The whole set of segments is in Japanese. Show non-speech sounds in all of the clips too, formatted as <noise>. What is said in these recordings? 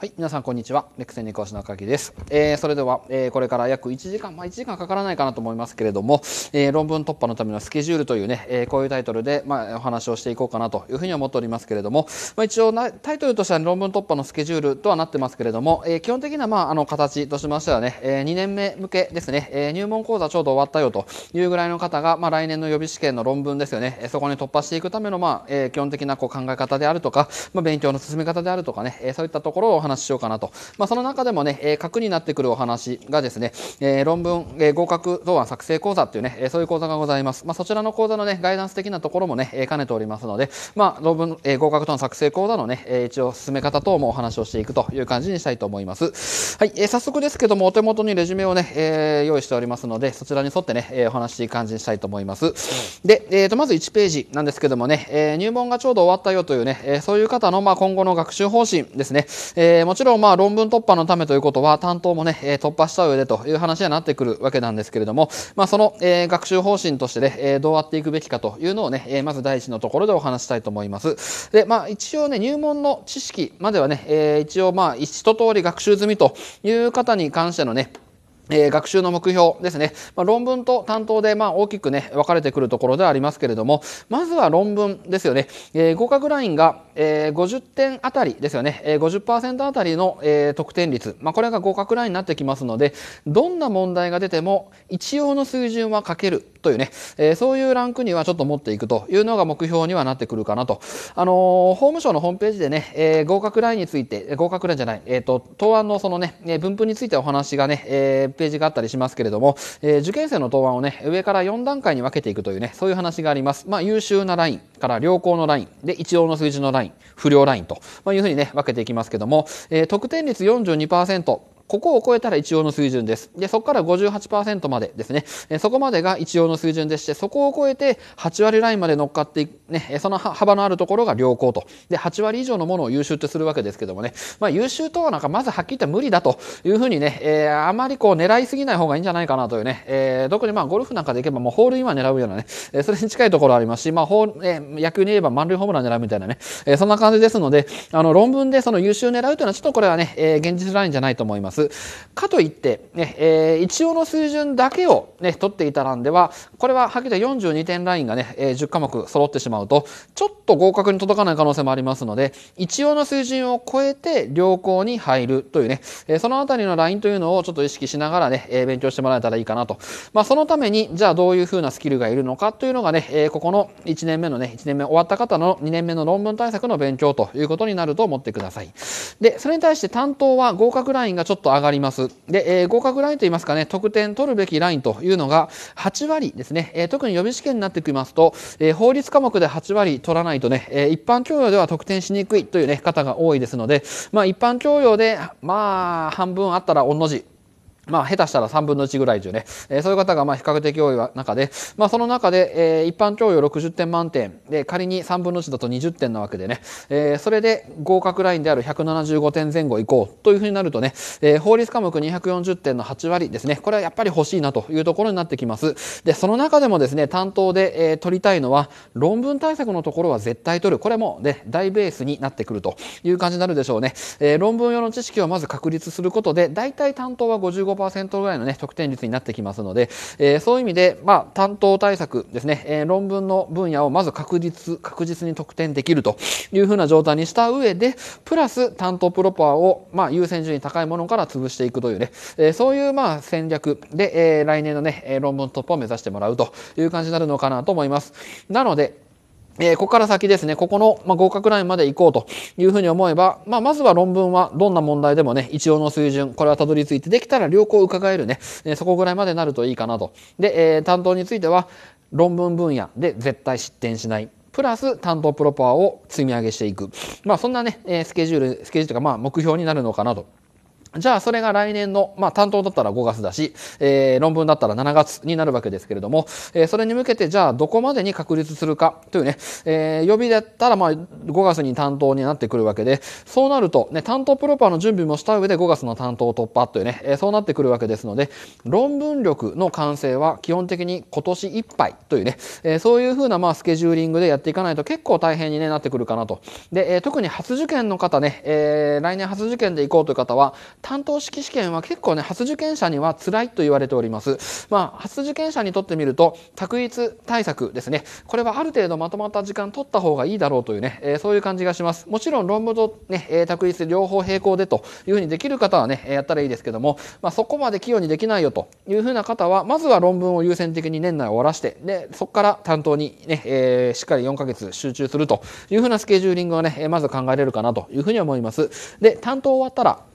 はい、皆さんこんにちは。レクセニ講師の赤木です。えー、それでは、えー、これから約1時間、まあ1時間かからないかなと思いますけれども、えー、論文突破のためのスケジュールというね、えこういうタイトルで、まあ、お話をしていこうかなというふうに思っておりますけれども、まあ、一応なタイトルとしては論文突破のスケジュールとはなってますけれども、え基本的な、まあ、あの形としましてはね、え2年目向けですね、え入門講座ちょうど終わったよというぐらいの方が、まあ、来年の予備試験の論文ですよね、えそこに突破していくための、まあえ基本的なこう考え方であるとか、まあ、勉強の進め方であるとかね、えそういったところを話しようかなと。まあ、その中でもね、えー、核になってくるお話がですね、えー、論文、えー、合格答案作成講座っていうね、えー、そういう講座がございます。まあ、そちらの講座のね、ガイダンス的なところもね、えー、兼ねておりますので、まあ、論文、えー、合格答案作成講座のね、えー、一応進め方等もお話をしていくという感じにしたいと思います。はい、えー、早速ですけども、お手元にレジュメをね、えー、用意しておりますので、そちらに沿ってね、えー、お話していく感じにしたいと思います。で、えー、と、まず1ページなんですけどもね、えー、入門がちょうど終わったよというね、えー、そういう方の、まあ、今後の学習方針ですね、えーえー、もちろんまあ論文突破のためということは担当もね、えー、突破した上でという話にはなってくるわけなんですけれども、まあ、その、えー、学習方針としてね、えー、どうやっていくべきかというのをね、えー、まず第一のところでお話したいと思います。で、まあ一応ね、入門の知識まではね、えー、一応まあ一通り学習済みという方に関してのね、えー、学習の目標ですね。まあ、論文と担当で、まあ、大きくね、分かれてくるところではありますけれども、まずは論文ですよね。えー、合格ラインが、えー、50点あたりですよね。えー、50%あたりの、えー、得点率。まあ、これが合格ラインになってきますので、どんな問題が出ても、一応の水準は書けるというね、えー、そういうランクにはちょっと持っていくというのが目標にはなってくるかなと。あのー、法務省のホームページでね、えー、合格ラインについて、合格ラインじゃない、えっ、と、答案のそのね、分布についてお話がね、えー、ページがあったりしますけれども、えー、受験生の答案をね、上から4段階に分けていくというね、そういう話があります。まあ、優秀なラインから良好のライン、で、一応の数字のライン、不良ラインと、まあ、いうふうにね、分けていきますけども、えー、得点率42%、ここを超えたら一応の水準です。で、そこから58%までですね、えそこまでが一応の水準でして、そこを超えて8割ラインまで乗っかっていく、ね、その幅のあるところが良好と。で、8割以上のものを優秀とするわけですけどもね、まあ、優秀とはなんかまずはっきり言っら無理だというふうにね、えー、あまりこう狙いすぎない方がいいんじゃないかなというね、えー、特にまあゴルフなんかでいけばもうホールインは狙うようなね、えそれに近いところありますし、まあホール、えー、野球に言えば満塁ホームラン狙うみたいなね、えそんな感じですので、あの論文でその優秀狙うというのはちょっとこれはね、え現実ラインじゃないと思います。。かといって、ね、えー、一応の水準だけをね、取っていたら、では、これははっきり言って42点ラインがね、えー、10科目揃ってしまうと、ちょっと合格に届かない可能性もありますので、一応の水準を超えて良好に入るというね、えー、そのあたりのラインというのをちょっと意識しながらね、えー、勉強してもらえたらいいかなと。まあ、そのために、じゃあどういうふうなスキルがいるのかというのがね、えー、ここの1年目のね、1年目終わった方の2年目の論文対策の勉強ということになると思ってください。で、それに対して担当は合格ラインがちょっとと上がります。で、えー、合格ラインといいますかね、得点取るべきラインというのが8割ですね。えー、特に予備試験になってきますと、えー、法律科目で8割取らないとね、え一般教養では得点しにくいという、ね、方が多いですので、まあ、一般教養で、まあ、半分あったら御の字。まあ、下手したら3分の1ぐらいといね、えそういう方がまあ比較的多い中で、まあ、その中で、え一般教養60点満点で、仮に3分の1だと20点なわけでね、えそれで合格ラインである175点前後いこうというふうになるとね、え法律科目240点の8割ですね、これはやっぱり欲しいなというところになってきます。で、その中でもですね、担当で、え取りたいのは、論文対策のところは絶対取る。これもね、大ベースになってくるという感じになるでしょうね。え論文用の知識をまず確立することで、大体担当は55% 5ぐらいのね、得点率になってきますので、えー、そういう意味で、まあ、担当対策ですね、えー、論文の分野をまず確実、確実に得点できるというふうな状態にした上で、プラス担当プロパーを、まあ、優先順位高いものから潰していくというね、えー、そういう、まあ、戦略で、えー、来年のね、論文突破を目指してもらうという感じになるのかなと思います。なので、えー、ここから先ですね、ここの、まあ、合格ラインまで行こうというふうに思えば、まあ、まずは論文はどんな問題でもね、一応の水準、これはたどり着いて、できたら良好を伺えるね、えー、そこぐらいまでなるといいかなと。で、えー、担当については、論文分野で絶対失点しない。プラス担当プロパーを積み上げしていく。まあそんなね、えー、スケジュール、スケジュールとかまあ目標になるのかなとじゃあ、それが来年の、まあ、担当だったら5月だし、えー、論文だったら7月になるわけですけれども、えー、それに向けて、じゃあ、どこまでに確立するかというね、えー、予備だったら、まあ、5月に担当になってくるわけで、そうなると、ね、担当プロパーの準備もした上で5月の担当を突破というね、えー、そうなってくるわけですので、論文力の完成は基本的に今年いっぱいというね、えー、そういうふうな、まあ、スケジューリングでやっていかないと結構大変に、ね、なってくるかなと。で、えー、特に初受験の方ね、えー、来年初受験で行こうという方は、担当式試験は結構ね初受験者には辛いと言われております。まあ初受験者にとってみると択一対策ですねこれはある程度まとまった時間取った方がいいだろうというね、えー、そういう感じがします。もちろん論文とね、えー、択一両方並行でというふうにできる方はねやったらいいですけども、まあ、そこまで器用にできないよというふうな方はまずは論文を優先的に年内終わらしてでそこから担当にね、えー、しっかり4ヶ月集中するというふうなスケジューリングをねまず考えれるかなというふうに思います。で担当終わったら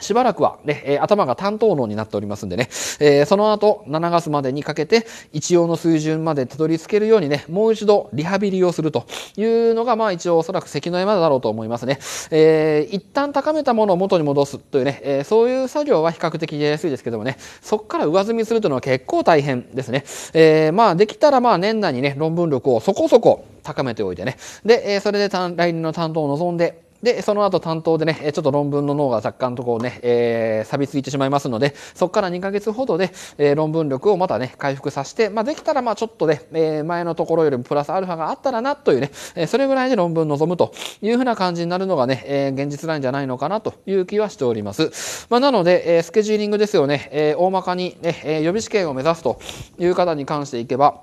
しばらくはね、え頭が担当能になっておりますんでね、えー、その後、7月までにかけて、一応の水準までたどり着けるようにね、もう一度リハビリをするというのが、まあ一応おそらく関の山だろうと思いますね。えー、一旦高めたものを元に戻すというね、えー、そういう作業は比較的やりやすいですけどもね、そこから上積みするというのは結構大変ですね。えー、まあできたらまあ年内にね、論文力をそこそこ高めておいてね、で、えそれで来年の担当を望んで、で、その後担当でね、ちょっと論文の脳が若干とこうね、えー、錆びついてしまいますので、そこから2ヶ月ほどで、えー、論文力をまたね、回復させて、まあ、できたらまあちょっとね、えー、前のところよりもプラスアルファがあったらなというね、えー、それぐらいで論文望むというふうな感じになるのがね、えー、現実なんじゃないのかなという気はしております。まあ、なので、えー、スケジューリングですよね、えー、大まかにね、えー、予備試験を目指すという方に関していけば、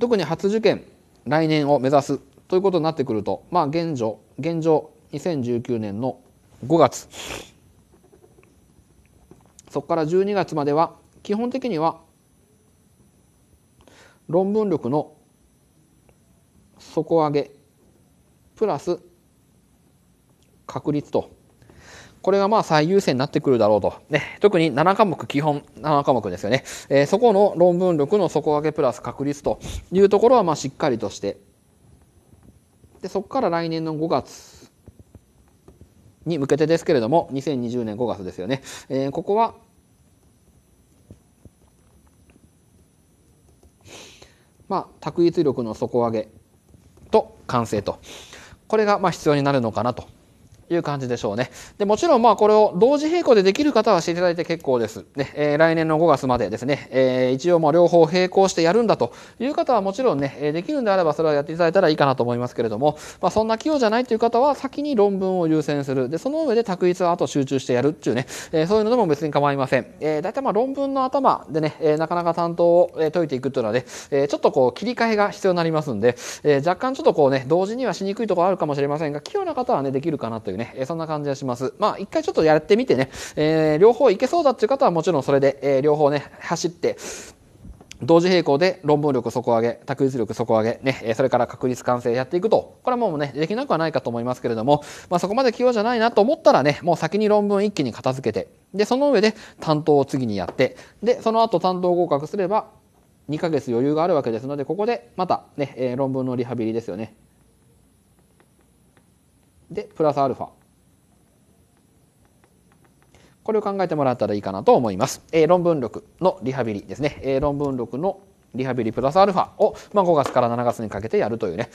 特に初受験、来年を目指すということになってくると、まあ、現状、現状、2019年の5月、そこから12月までは、基本的には、論文力の底上げ、プラス、確率と、これがまあ最優先になってくるだろうと。ね、特に7科目、基本7科目ですよね。えー、そこの論文力の底上げプラス確率というところはまあしっかりとしてでそこから来年の5月に向けてですけれども2020年5月ですよね、えー、ここはまあ、択一力の底上げと完成とこれがまあ必要になるのかなという感じでしょうね。で、もちろんまあこれを同時並行でできる方はしていただいて結構です。ね、えー、来年の5月までですね、えー、一応まあ両方並行してやるんだという方はもちろんね、できるんであればそれはやっていただいたらいいかなと思いますけれども、まあそんな器用じゃないという方は先に論文を優先する。で、その上で択一はあと集中してやるっていうね、えー、そういうのでも別に構いません。えー、大体まあ論文の頭でね、えー、なかなか担当を解いていくというのはね、えー、ちょっとこう切り替えが必要になりますんで、えー、若干ちょっとこうね、同時にはしにくいところあるかもしれませんが、器用な方はね、できるかなというね、えー、そんな感じがします。まあ、一回ちょっとやってみてね、えー、両方いけそうだっていう方はもちろんそれで、えー、両方ね、走って、同時並行で論文力底上げ、択一力底上げ、ね、それから確率完成やっていくと、これはもうね、できなくはないかと思いますけれども、まあ、そこまで器用じゃないなと思ったらね、もう先に論文一気に片付けて、で、その上で担当を次にやって、で、その後担当合格すれば、2ヶ月余裕があるわけですので、ここでまたね、え論文のリハビリですよね。でプラスアルファこれを考えてもらったらいいかなと思います。えー、論文力のリハビリですね。えー、論文力のリハビリプラスアルファを、まあ、5月から7月にかけてやるというね。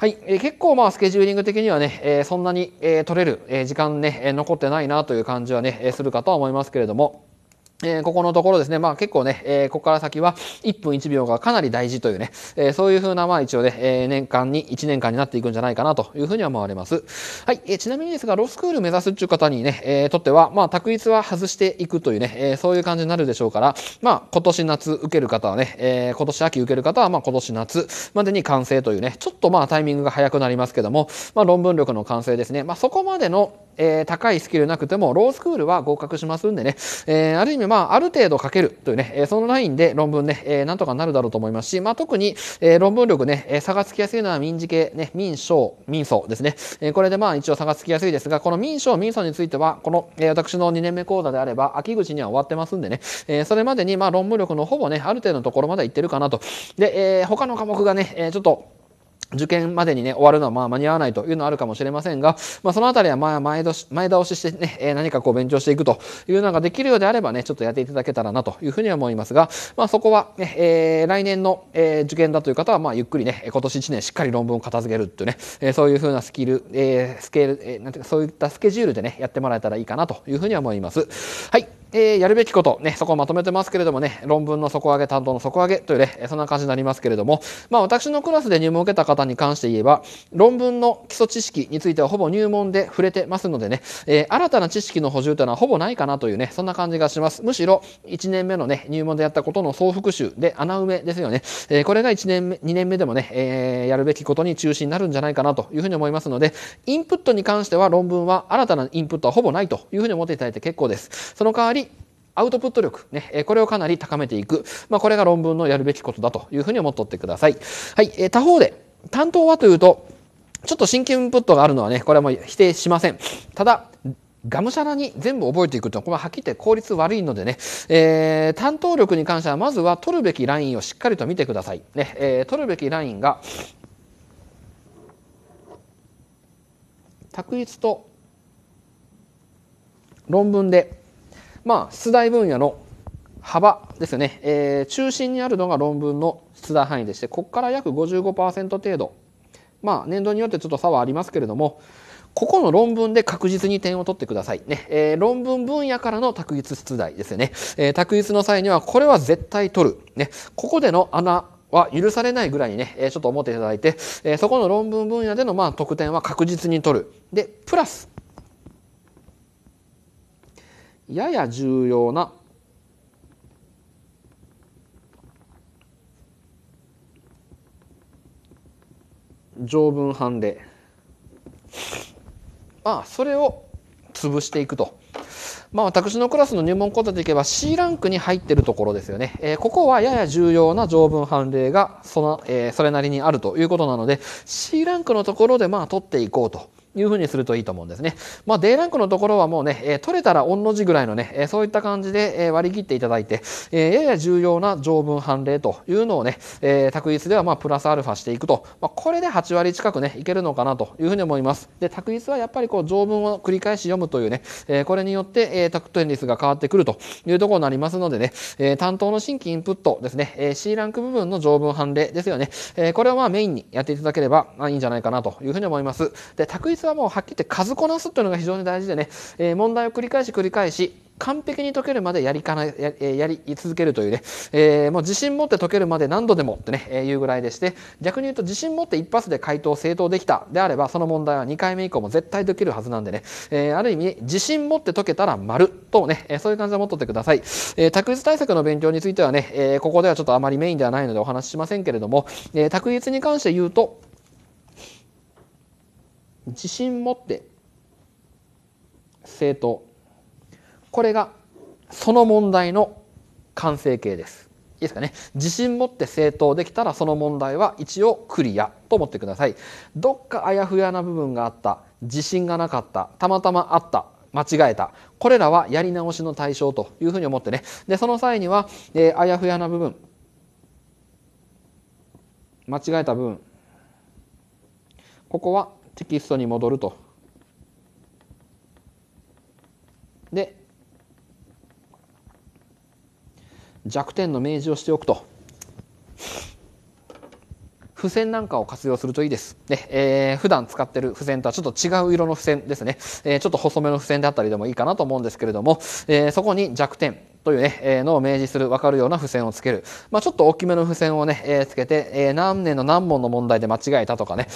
はい。えー、結構まあスケジューリング的にはね、えそんなに、え取れる、え時間ね、え残ってないなという感じはね、えするかとは思いますけれども。えー、ここのところですね、まあ結構ね、えー、ここから先は1分1秒がかなり大事というね、えー、そういうふうな、まあ一応ね、え年間に、1年間になっていくんじゃないかなというふうには思われます。はい、えちなみにですが、ロースクール目指すっていう方にね、えとっては、まあ択一は外していくというね、えそういう感じになるでしょうから、まあ今年夏受ける方はね、え今年秋受ける方は、まあ今年夏までに完成というね、ちょっとまあタイミングが早くなりますけども、まあ論文力の完成ですね、まあそこまでのえー、高いスキルなくても、ロースクールは合格しますんでね、えー、ある意味、まあ、ある程度書けるというね、えそのラインで論文ね、えなんとかなるだろうと思いますし、まあ、特に、え論文力ね、え差がつきやすいのは民事系、ね、民小、民層ですね。えこれでまあ、一応差がつきやすいですが、この民小、民層については、この、え私の2年目講座であれば、秋口には終わってますんでね、えそれまでに、まあ、論文力のほぼね、ある程度のところまでいってるかなと。で、え他の科目がね、えちょっと、受験までにね、終わるのはまあ間に合わないというのはあるかもしれませんが、まあそのあたりはまあ前倒し、前倒ししてね、えー、何かこう勉強していくというのができるようであればね、ちょっとやっていただけたらなというふうには思いますが、まあそこはね、えー、来年の、えー、受験だという方はまあゆっくりね、今年1年しっかり論文を片付けるっていうね、えー、そういうふうなスキル、えー、スケール、えー、なんていうかそういったスケジュールでね、やってもらえたらいいかなというふうには思います。はい。えー、やるべきこと、ね、そこをまとめてますけれどもね、論文の底上げ、担当の底上げというね、そんな感じになりますけれども、まあ私のクラスで入門を受けた方に関して言えば、論文の基礎知識についてはほぼ入門で触れてますのでね、えー、新たな知識の補充というのはほぼないかなというね、そんな感じがします。むしろ、1年目のね、入門でやったことの総復習で穴埋めですよね。えー、これが1年目、2年目でもね、えー、やるべきことに中心になるんじゃないかなというふうに思いますので、インプットに関しては論文は新たなインプットはほぼないというふうに思っていただいて結構です。その代わり、アウトプット力、ね、これをかなり高めていく。まあ、これが論文のやるべきことだというふうに思っとってください。はい、他方で、担当はというと、ちょっと新規インプットがあるのはね、これはもう否定しません。ただ、がむしゃらに全部覚えていくとこれははっきり言って効率悪いのでね、えー、担当力に関してはまずは取るべきラインをしっかりと見てください。ねえー、取るべきラインが択一と論文で、まあ、出題分野の幅ですね、えー、中心にあるのが論文の出題範囲でしてここから約55%程度まあ年度によってちょっと差はありますけれどもここの論文で確実に点を取ってください。ね。えー、論文分野からの択一出題ですよね。えー、択一の際には、これは絶対取る。ね。ここでの穴は許されないぐらいにね、えー、ちょっと思っていただいて、えー、そこの論文分野での、まあ、得点は確実に取る。で、プラス、やや重要な条文判例まあそれを潰していくと。まあ、私のクラスの入門講座でいけば C ランクに入ってるところですよね。えー、ここはやや重要な条文判例がその、えー、それなりにあるということなので C ランクのところでまあ取っていこうと。いうふうにするといいと思うんですね。まあ、D ランクのところはもうね、えー、取れたら御の字ぐらいのね、えー、そういった感じで、えー、割り切っていただいて、えー、やや重要な条文判例というのをね、えー、択一ではまあプラスアルファしていくと、まあ、これで8割近くね、いけるのかなというふうに思います。で、択一はやっぱりこう条文を繰り返し読むというね、えー、これによって、えー、得点率が変わってくるというところになりますのでね、えー、担当の新規インプットですね、えー、C ランク部分の条文判例ですよね、えー、これをまあメインにやっていただければいいんじゃないかなというふうに思います。で、択一はもうはっきり言って数こなすというのが非常に大事でね、えー、問題を繰り返し繰り返し完璧に解けるまでやりかなややり続けるというね、えー、もう自信持って解けるまで何度でもってね、えー、いうぐらいでして逆に言うと自信持って一発で回答正答できたであればその問題は2回目以降も絶対できるはずなんでね、えー、ある意味自信持って解けたら丸とね、えー、そういう感じで持っとってください、えー、択一対策の勉強についてはね、えー、ここではちょっとあまりメインではないのでお話ししませんけれども、えー、択一に関して言うと自信持って正当これがその問題の完成形ですいいですかね自信持って正当できたらその問題は一応クリアと思ってくださいどっかあやふやな部分があった自信がなかったたまたまあった間違えたこれらはやり直しの対象というふうに思ってねでその際には、えー、あやふやな部分間違えた部分ここはテキストに戻ると。で、弱点の明示をしておくと。付箋なんかを活用するといいです。で、えー、普段使ってる付箋とはちょっと違う色の付箋ですね。えー、ちょっと細めの付箋であったりでもいいかなと思うんですけれども、えー、そこに弱点というね、えー、のを明示する、わかるような付箋をつける。まあ、ちょっと大きめの付箋をね、えー、つけて、えー、何年の何問の問題で間違えたとかね、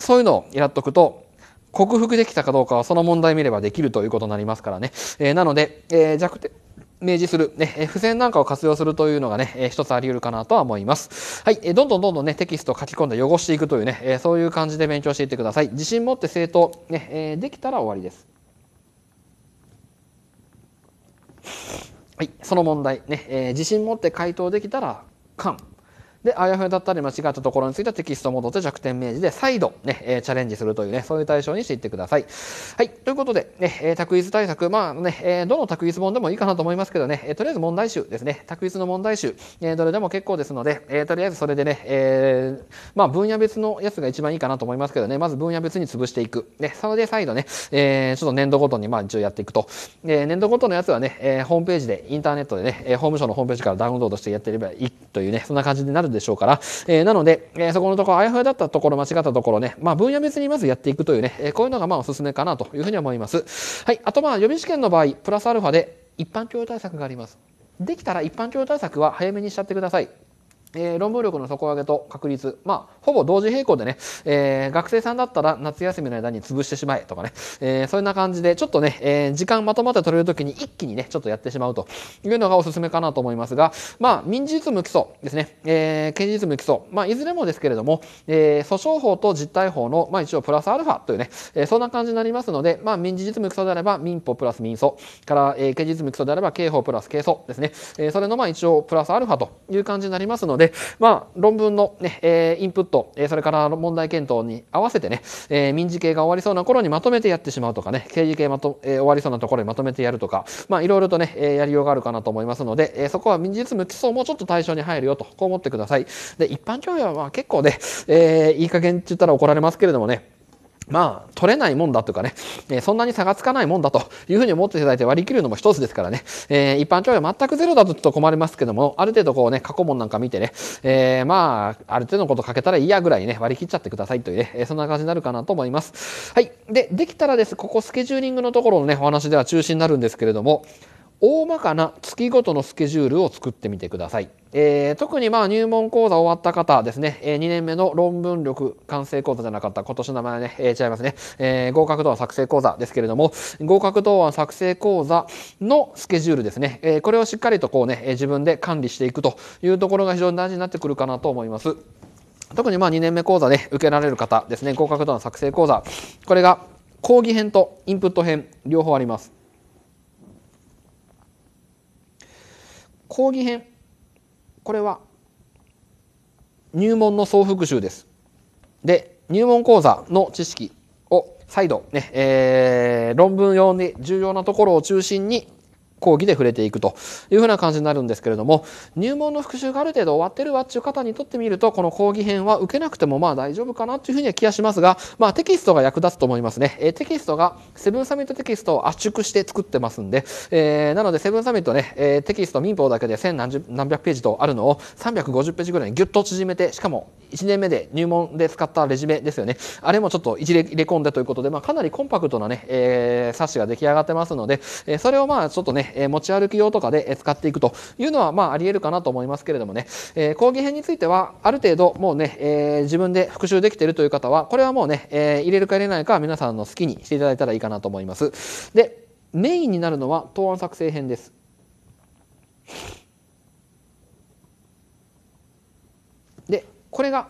そういうのをやっとくと、克服できたかどうかはその問題見ればできるということになりますからね。えー、なので、えー、弱点、明示する、ね、付箋なんかを活用するというのがね、えー、一つあり得るかなとは思います。はい、えー、どんどんどんどんね、テキストを書き込んで汚していくというね、えー、そういう感じで勉強していってください。自信持って正当、ね、えー、できたら終わりです。はい、その問題、ね、えー、自信持って回答できたら、完。で、あやふやだったり間違ったところについてはテキスト戻って弱点明示で再度ね、えチャレンジするというね、そういう対象にしていってください。はい。ということで、ね、え択一対策、まあね、えどの択一本でもいいかなと思いますけどね、えとりあえず問題集ですね、択一の問題集、えどれでも結構ですので、えとりあえずそれでね、えー、まあ分野別のやつが一番いいかなと思いますけどね、まず分野別に潰していく。ね、それで再度ね、えー、ちょっと年度ごとにまあ一応やっていくと。えー、年度ごとのやつはね、えホームページで、インターネットでね、え法務省のホームページからダウンロードしてやってればいいというね、そんな感じになるでしょうから、えー、なので、えー、そこのところ、あやふやだったところ、間違ったところね、まあ、分野別にまずやっていくというね、えー、こういうのがまあおすすめかなというふうに思います。はい、あとまあ予備試験の場合、プラスアルファで一般教養対策があります。できたら一般教養対策は早めにしちゃってください。えー、論文力の底上げと確率。まあ、ほぼ同時並行でね、えー、学生さんだったら夏休みの間に潰してしまえとかね、えー、そんな感じで、ちょっとね、えー、時間まとまって取れるときに一気にね、ちょっとやってしまうというのがおすすめかなと思いますが、まあ、民事実務基礎ですね、えー、刑事実務基礎、まあ、いずれもですけれども、えー、訴訟法と実態法の、まあ、一応プラスアルファというね、えー、そんな感じになりますので、まあ、民事実務基礎であれば民法プラス民訴、から、えー、刑事実務基礎であれば刑法プラス刑訴ですね、えー、それの、まあ、一応プラスアルファという感じになりますので、で、まあ、論文のね、えー、インプット、えー、それから問題検討に合わせてね、えー、民事系が終わりそうな頃にまとめてやってしまうとかね、刑事系まと、えー、終わりそうなところにまとめてやるとか、まあ、いろいろとね、えー、やりようがあるかなと思いますので、えー、そこは民事実務基礎もちょっと対象に入るよと、こう思ってください。で、一般教養は結構ね、えー、いい加減って言ったら怒られますけれどもね、まあ、取れないもんだとかね、えそんなに差がつかないもんだというふうに思っていただいて割り切るのも一つですからね、え一般教養全くゼロだとちょっと困りますけども、ある程度こうね、過去問なんか見てね、えまあ、ある程度のこと書けたらいいやぐらいね、割り切っちゃってくださいというね、えそんな感じになるかなと思います。はい。で、できたらです、ここスケジューリングのところのね、お話では中止になるんですけれども、大まかな月ごとのスケジュールを作ってみてください。えー、特にまあ入門講座終わった方ですね、えー、2年目の論文力完成講座じゃなかった、今年の名前はね、えー、違いますね、えー、合格答案作成講座ですけれども、合格答案作成講座のスケジュールですね、えー、これをしっかりとこうね、自分で管理していくというところが非常に大事になってくるかなと思います。特にまあ2年目講座で、ね、受けられる方ですね、合格答案作成講座、これが講義編とインプット編、両方あります。講義編これは入門の総復習です。で、入門講座の知識を再度ね、えー、論文用に重要なところを中心に講義で触れていくというふうな感じになるんですけれども入門の復習がある程度終わってるわっていう方にとってみるとこの講義編は受けなくてもまあ大丈夫かなというふうには気がしますが、まあ、テキストが役立つと思いますね、えテキストがセブンサミットテキストを圧縮して作ってますんで、えー、なのでセブンサミットね、えー、テキスト民法だけで千何十何百ページとあるのを350ページぐらいにギュッと縮めてしかも1年目で入門で使ったレジュメですよねあれもちょっと一例入れ込んでということで、まあ、かなりコンパクトなね、えー、冊子が出来上がってますので、えー、それをまあちょっとねえ持ち歩き用とかで使っていくというのは、まあ、あり得るかなと思いますけれどもね、え講義編については、ある程度もうね、え自分で復習できているという方は、これはもうね、え入れるか入れないかは皆さんの好きにしていただいたらいいかなと思います。で、メインになるのは答案作成編です。で、これが、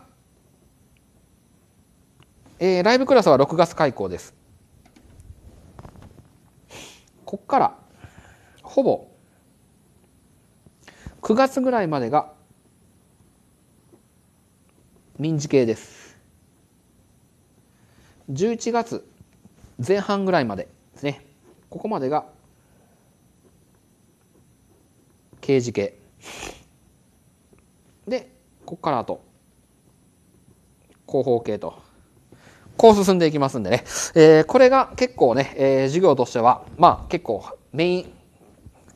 えー、ライブクラスは6月開講です。ここからほぼ9月ぐらいまでが民事系です11月前半ぐらいまでですねここまでが刑事系でここからあと広報系とこう進んでいきますんでね、えー、これが結構ね、えー、授業としてはまあ結構メイン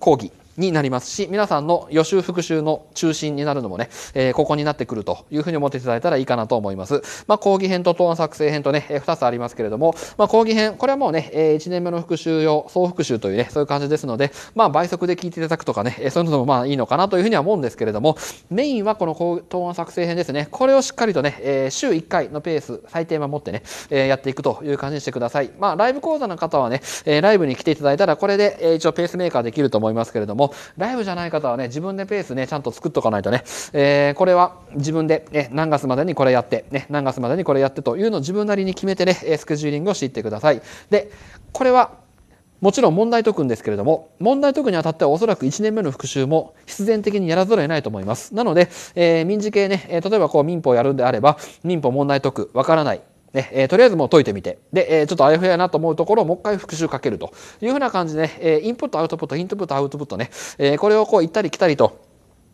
講義になりますし、皆さんの予習復習の中心になるのもね、えー、ここになってくるというふうに思っていただいたらいいかなと思います。まあ、講義編と答案作成編とね、えー、2つありますけれども、まあ、講義編、これはもうね、えー、1年目の復習用、総復習というね、そういう感じですので、まあ、倍速で聞いていただくとかね、えー、そういうのもまあいいのかなというふうには思うんですけれども、メインはこの答案作成編ですね。これをしっかりとね、えー、週1回のペース、最低守ってね、えー、やっていくという感じにしてください。まあ、ライブ講座の方はね、えー、ライブに来ていただいたら、これで、えー、一応ペースメーカーできると思いますけれども、も、ライブじゃない方はね、自分でペースね、ちゃんと作っとかないとね、えー、これは自分で、ね、何月までにこれやって、ね、何月までにこれやってというのを自分なりに決めてね、スケジューリングをしていってください。で、これは、もちろん問題解くんですけれども、問題解くにあたってはおそらく1年目の復習も必然的にやらざるを得ないと思います。なので、えー、民事系ね、例えばこう民法をやるんであれば、民法問題解く、わからない、ね、えー、とりあえずもう解いてみて。で、えー、ちょっとあやふやなと思うところをもう一回復習かけるというふうな感じで、ね、えー、インプット、アウトプット、インプット、アウトプットね、えこれをこう行ったり来たりと、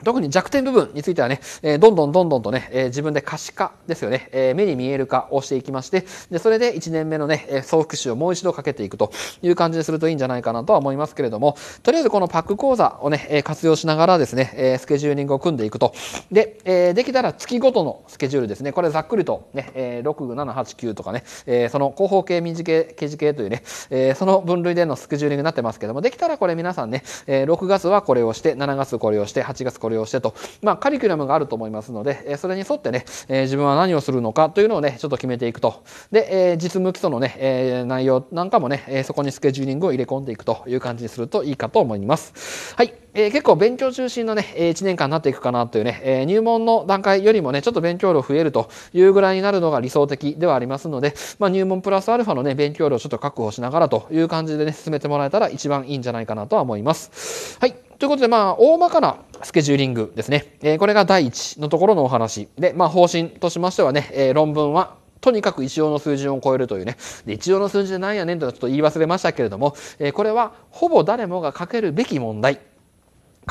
特に弱点部分についてはね、えー、どんどんどんどんとね、えー、自分で可視化ですよね、えー、目に見える化をしていきまして、で、それで1年目のね、え総復習をもう一度かけていくという感じにするといいんじゃないかなとは思いますけれども、とりあえずこのパック講座をね、え活用しながらですね、えスケジューリングを組んでいくと。で、えできたら月ごとのスケジュールですね、これざっくりとね、え6、7、8、9とかね、えその後方形、民事形、刑事形というね、えその分類でのスケジューリングになってますけども、できたらこれ皆さんね、え6月はこれをして、7月これをして、8月これをして、れをしてと、まあ、カリキュラムがあると思いますので、えそれに沿ってね、え自分は何をするのかというのをね、ちょっと決めていくと。で、え実務基礎のね、え内容なんかもね、えそこにスケジューリングを入れ込んでいくという感じにするといいかと思います。はい。えー、結構勉強中心のね、1年間になっていくかなというね、えー、入門の段階よりもね、ちょっと勉強量増えるというぐらいになるのが理想的ではありますので、まあ、入門プラスアルファのね、勉強量をちょっと確保しながらという感じでね、進めてもらえたら一番いいんじゃないかなとは思います。はい。ということで、まあ、大まかなスケジューリングですね。えー、これが第1のところのお話。で、まあ、方針としましてはね、え論文はとにかく一応の数字を超えるというね。で一応の数字でなんやねんとはちょっと言い忘れましたけれども、えこれはほぼ誰もが書けるべき問題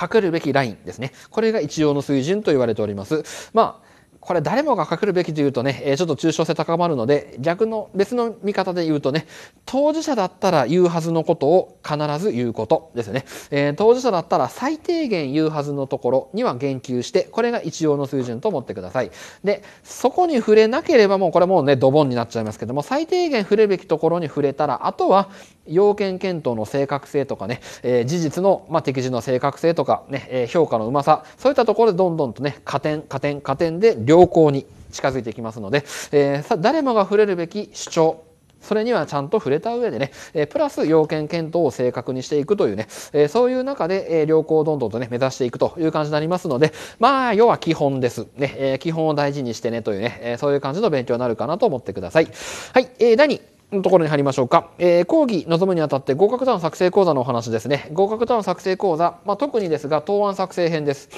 隠けるべきラインですね。これが一応の水準と言われております。まあ、これ誰もがかけるべきというとね、ちょっと抽象性高まるので、逆の別の見方で言うとね、当事者だったら言うはずのことを必ず言うことですね。えー、当事者だったら最低限言うはずのところには言及して、これが一応の水準と思ってください。で、そこに触れなければもうこれもうね、ドボンになっちゃいますけども、最低限触れるべきところに触れたら、あとは要件検討の正確性とかね、えー、事実の、まあ、適時の正確性とかね、えー、評価のうまさ、そういったところでどんどんとね、加点、加点、加点で両兆候に近づいてきますので、えー、誰もが触れるべき主張それにはちゃんと触れた上でね、えー、プラス要件検討を正確にしていくというね、えー、そういう中で、えー、良好をどんどんとね、目指していくという感じになりますので、まあ、要は基本です。ね、えー、基本を大事にしてねというね、えー、そういう感じの勉強になるかなと思ってください。はい、えー、第2。のところに入りましょうか。えー、講義臨むにあたって合格ター作成講座のお話ですね。合格ター作成講座、まあ、特にですが、答案作成編です。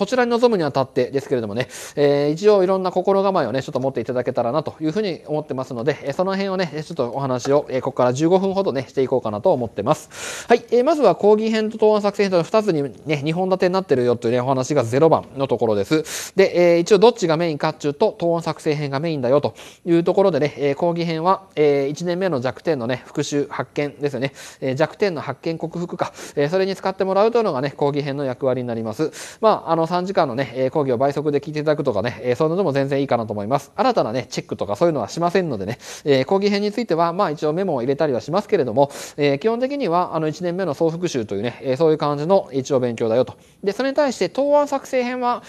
こちらに臨むにあたってですけれどもね、えー、一応いろんな心構えをね、ちょっと持っていただけたらなというふうに思ってますので、えその辺をね、ちょっとお話を、えここから15分ほどね、していこうかなと思ってます。はい、えまずは講義編と答案作成編と2つにね、2本立てになってるよというね、お話が0番のところです。で、え一応どっちがメインかっていうと、答案作成編がメインだよというところでね、え講義編は、え1年目の弱点のね、復習発見ですよね、え弱点の発見克服か、えそれに使ってもらうというのがね、講義編の役割になります。まあ、あの、3時間のね、講義を倍速で聞いていただくとかね、そういうのでも全然いいかなと思います。新たなね、チェックとかそういうのはしませんのでね、講義編については、まあ一応メモを入れたりはしますけれども、基本的にはあの1年目の総復習というね、そういう感じの一応勉強だよと。で、それに対して答案作成編は、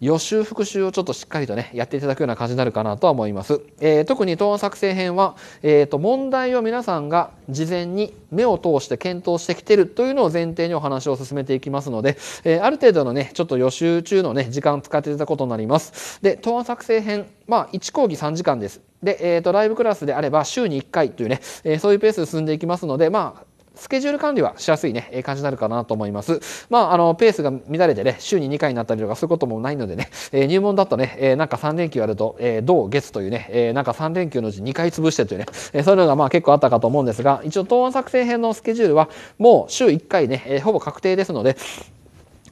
予習復習をちょっとしっかりとねやっていただくような感じになるかなとは思います、えー、特に答案作成編は、えーと、問題を皆さんが事前に目を通して検討してきてるというのを前提にお話を進めていきますので、えー、ある程度のねちょっと予習中のね時間を使っていただくことになりますで答案作成編まあ1講義3時間ですで、えーと、とライブクラスであれば週に1回というね、えー、そういうペースで進んでいきますのでまあスケジュール管理はしやすいね、え感じになるかなと思います。まあ、あの、ペースが乱れてね、週に2回になったりとかそういうこともないのでね、え入門だとね、えなんか3連休やると、えー、同月というね、えなんか3連休のうち2回潰してというね、えそういうのがまあ結構あったかと思うんですが、一応、答案作成編のスケジュールはもう週1回ね、えほぼ確定ですので、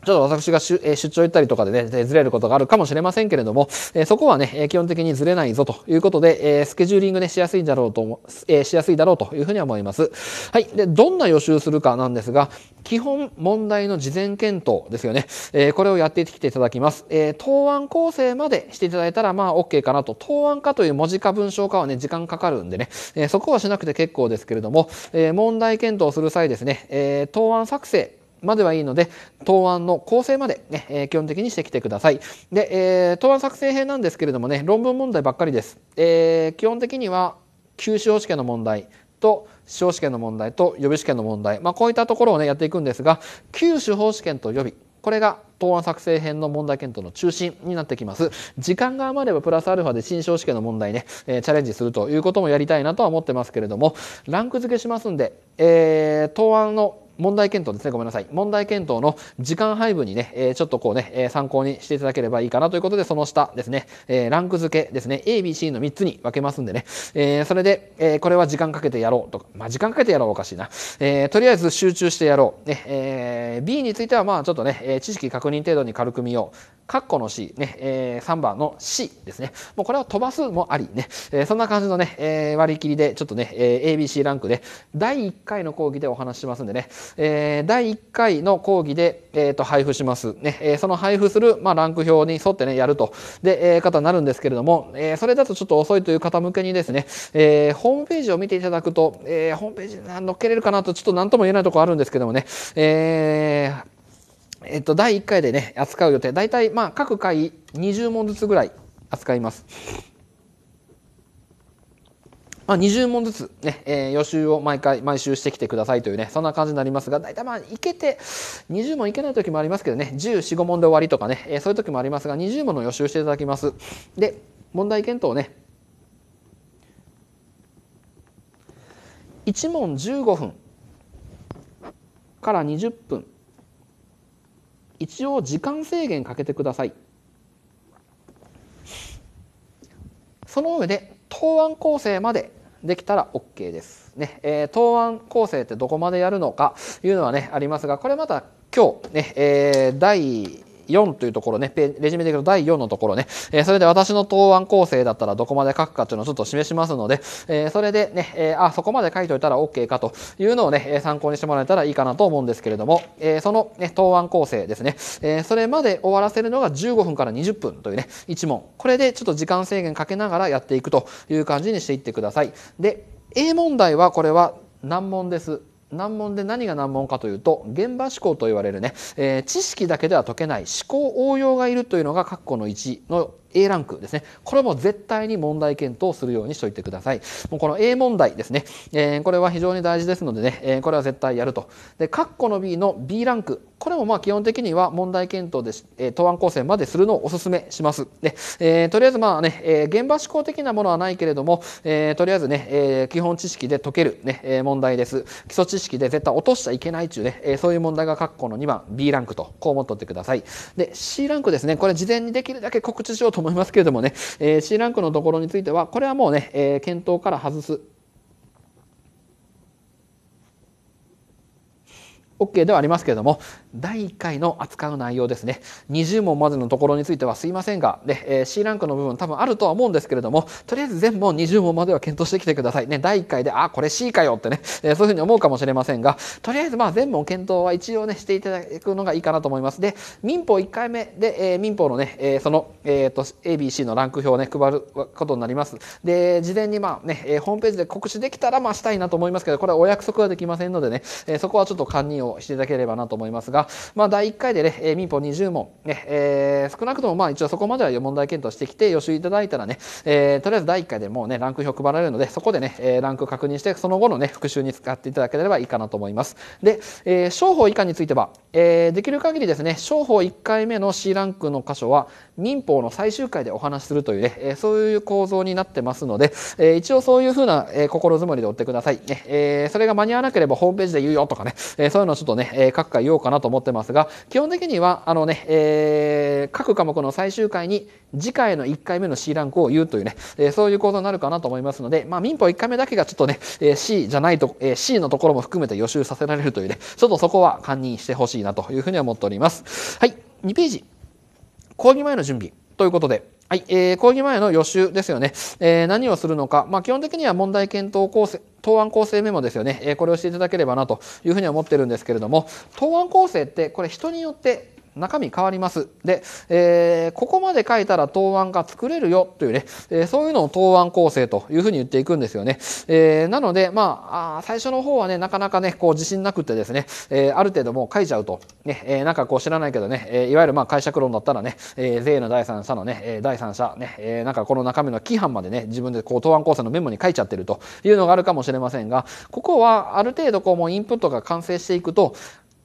ちょっと私が出張行ったりとかでね、ずれることがあるかもしれませんけれども、えそこはね、基本的にずれないぞということで、えスケジューリングね、しやすいんだろうとえしやすいだろうというふうに思います。はい。で、どんな予習するかなんですが、基本問題の事前検討ですよね。えこれをやってきていただきます。え答案構成までしていただいたら、まあ OK かなと。答案化という文字化文章化はね、時間かかるんでね、えそこはしなくて結構ですけれども、え問題検討する際ですね、え答案作成まではいいので、答案の構成までね、えー、基本的にしてきてください。で、えー、答案作成編なんですけれどもね、論文問題ばっかりです。えー、基本的には、旧司法試験の問題と、司法試験の問題と予備試験の問題。まあ、こういったところをね、やっていくんですが、旧司法試験と予備。これが答案作成編の問題検討の中心になってきます。時間が余ればプラスアルファで新小試験の問題ね、えー、チャレンジするということもやりたいなとは思ってますけれども、ランク付けしますんで、えー、答案の問題検討ですね、ごめんなさい。問題検討の時間配分にね、えちょっとこうね、参考にしていただければいいかなということで、その下ですね、えランク付けですね、A、B、C の3つに分けますんでね、えそれで、えこれは時間かけてやろうとか、まあ、時間かけてやろうおかしいな。えとりあえず集中してやろう。ね、え B についてはまあちょっとね、知識確認程度に軽く見よう。括弧の C、ねえー、3番の C ですね。もうこれは飛ばすもありね、えー、そんな感じのね、えー、割り切りで、ちょっとね、えー、ABC ランクで、第1回の講義でお話ししますんでね、えー、第1回の講義で、えー、と配布します。ねえー、その配布する、まあ、ランク表に沿ってね、やると、で、えー、方になるんですけれども、えー、それだとちょっと遅いという方向けにですね、えー、ホームページを見ていただくと、えー、ホームページに載っけれるかなと、ちょっと何とも言えないところあるんですけどもね、えー、えっと、第1回でね、扱う予定。大体、まあ、各回20問ずつぐらい扱います。まあ、20問ずつね、えー、予習を毎回、毎週してきてくださいというね、そんな感じになりますが、大体まあ、いけて、20問いけない時もありますけどね、10、4、5問で終わりとかね、えー、そういう時もありますが、20問の予習していただきます。で、問題検討ね、1問15分から20分一応時間制限かけてくださいその上で答案構成までできたら OK です。ね、えー、答案構成ってどこまでやるのかいうのはね、ありますが、これまた今日ね、えー、第4というところね、レジュメでいくと第4のところね、えー、それで私の答案構成だったらどこまで書くかというのをちょっと示しますので、えー、それでね、えー、あ、そこまで書いといたら OK かというのをね、参考にしてもらえたらいいかなと思うんですけれども、えー、その、ね、答案構成ですね、えー、それまで終わらせるのが15分から20分というね、1問。これでちょっと時間制限かけながらやっていくという感じにしていってください。で、A 問題はこれは難問です。難問で何が難問かというと現場思考と言われるね、えー、知識だけでは解けない思考応用がいるというのが括弧の1の A ランクですね。これも絶対に問題検討するようにしといてください。もうこの A 問題ですね。えー、これは非常に大事ですのでね、えー、これは絶対やると。で、括弧の B の B ランク。これもまあ基本的には問題検討でし、えー、答案構成までするのをお勧めします。で、えー、とりあえずまあね、えー、現場思考的なものはないけれども、えー、とりあえずね、えー、基本知識で解けるね、えー、問題です。基礎知識で絶対落としちゃいけないっていうね、えー、そういう問題が括弧の2番 B ランクと、こう思っとってください。で、C ランクですね、これ事前にできるだけ告知しようと思いますけれどもね、えー、C ランクのところについては、これはもうね、え検討から外す OK ではありますけれども、第1回の扱う内容ですね。20問までのところについてはすいませんが、ね、えー、C ランクの部分多分あるとは思うんですけれども、とりあえず全問20問までは検討してきてください。ね、第1回で、あ、これ C かよってね、えー、そういうふうに思うかもしれませんが、とりあえずまあ全問検討は一応ね、していただくのがいいかなと思います。で、民法1回目で、えー、民法のね、えー、その、えっ、ー、と、ABC のランク表をね、配ることになります。で、事前にまあね、えー、ホームページで告知できたらまあしたいなと思いますけど、これはお約束はできませんのでね、えー、そこはちょっと堪忍をしていただければなと思いますが、まあ、第1回でね、え民法20問ね、ねえー、少なくともまあ一応そこまでは問題検討してきて予習いただいたらね、えー、とりあえず第1回でもうねランク表配られるのでそこでね、えランク確認してその後のね復習に使っていただければいいかなと思います。で、えー、商法以下については、えー、できる限りですね商法1回目の C ランクの箇所は民法の最終回でお話しするというね、えそういう構造になってますので、え一応そういうふうな、え心づもりで追ってください、ねえそれが間に合わなければホームページで言うよとかね、えそういうのをちょっとね、えー、各回言おうかなと思ってますが、基本的には、あのね、えー、各科目の最終回に次回の1回目の C ランクを言うというね、えー、そういう構造になるかなと思いますので、まあ、民法1回目だけがちょっとね、えー、C じゃないと、えー、C のところも含めて予習させられるというね、ちょっとそこは堪忍してほしいなというふうに思っております。はい、2ページ。講義前の準備ということで、はい、えー、講義前の予習ですよね。えー、何をするのか。まあ、基本的には問題検討構成、答案構成メモですよね。えこれをしていただければなというふうには思ってるんですけれども、答案構成ってこれ人によって中身変わります。で、えー、ここまで書いたら答案が作れるよというね、えー、そういうのを答案構成というふうに言っていくんですよね。えー、なので、まあ、あ、最初の方はね、なかなかね、こう自信なくってですね、えある程度もう書いちゃうと、ね、えなんかこう知らないけどね、えいわゆるまあ解釈論だったらね、え税の第三者のね、え第三者ね、えなんかこの中身の規範までね、自分でこう答案構成のメモに書いちゃってるというのがあるかもしれませんが、ここはある程度こうもうインプットが完成していくと、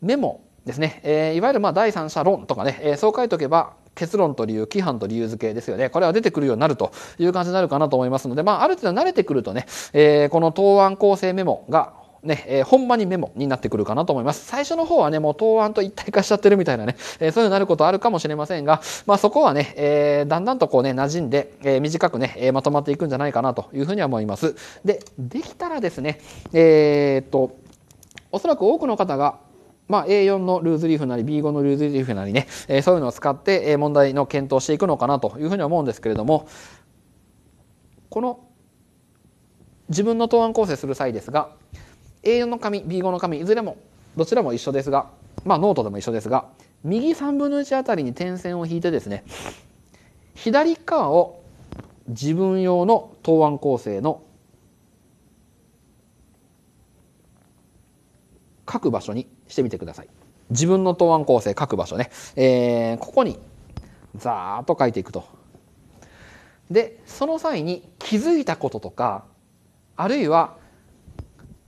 メモですね、えー、いわゆるまあ第三者論とかね、えー、そう書いておけば結論と理由規範と理由付けですよねこれは出てくるようになるという感じになるかなと思いますので、まあ、ある程度慣れてくるとね、えー、この答案構成メモがね、えー、んまにメモになってくるかなと思います。最初の方はね、もう答案と一体化しちゃってるみたいなね、えー、そういうのになることあるかもしれませんが、まあそこはね、えー、だんだんとこうね、馴染んで、えー、短くね、えー、まとまっていくんじゃないかなというふうには思います。で、できたらですね、えー、っと、おそらく多くの方がまあ、A4 のルーズリーフなり B5 のルーズリーフなりね、えー、そういうのを使って問題の検討していくのかなというふうに思うんですけれどもこの自分の答案構成する際ですが A4 の紙 B5 の紙いずれもどちらも一緒ですが、まあ、ノートでも一緒ですが右3分の1あたりに点線を引いてですね左側を自分用の答案構成の各場所にしてみてください。自分の答案構成書く場所ね、えー、ここにざーっと書いていくと。でその際に気づいたこととかあるいは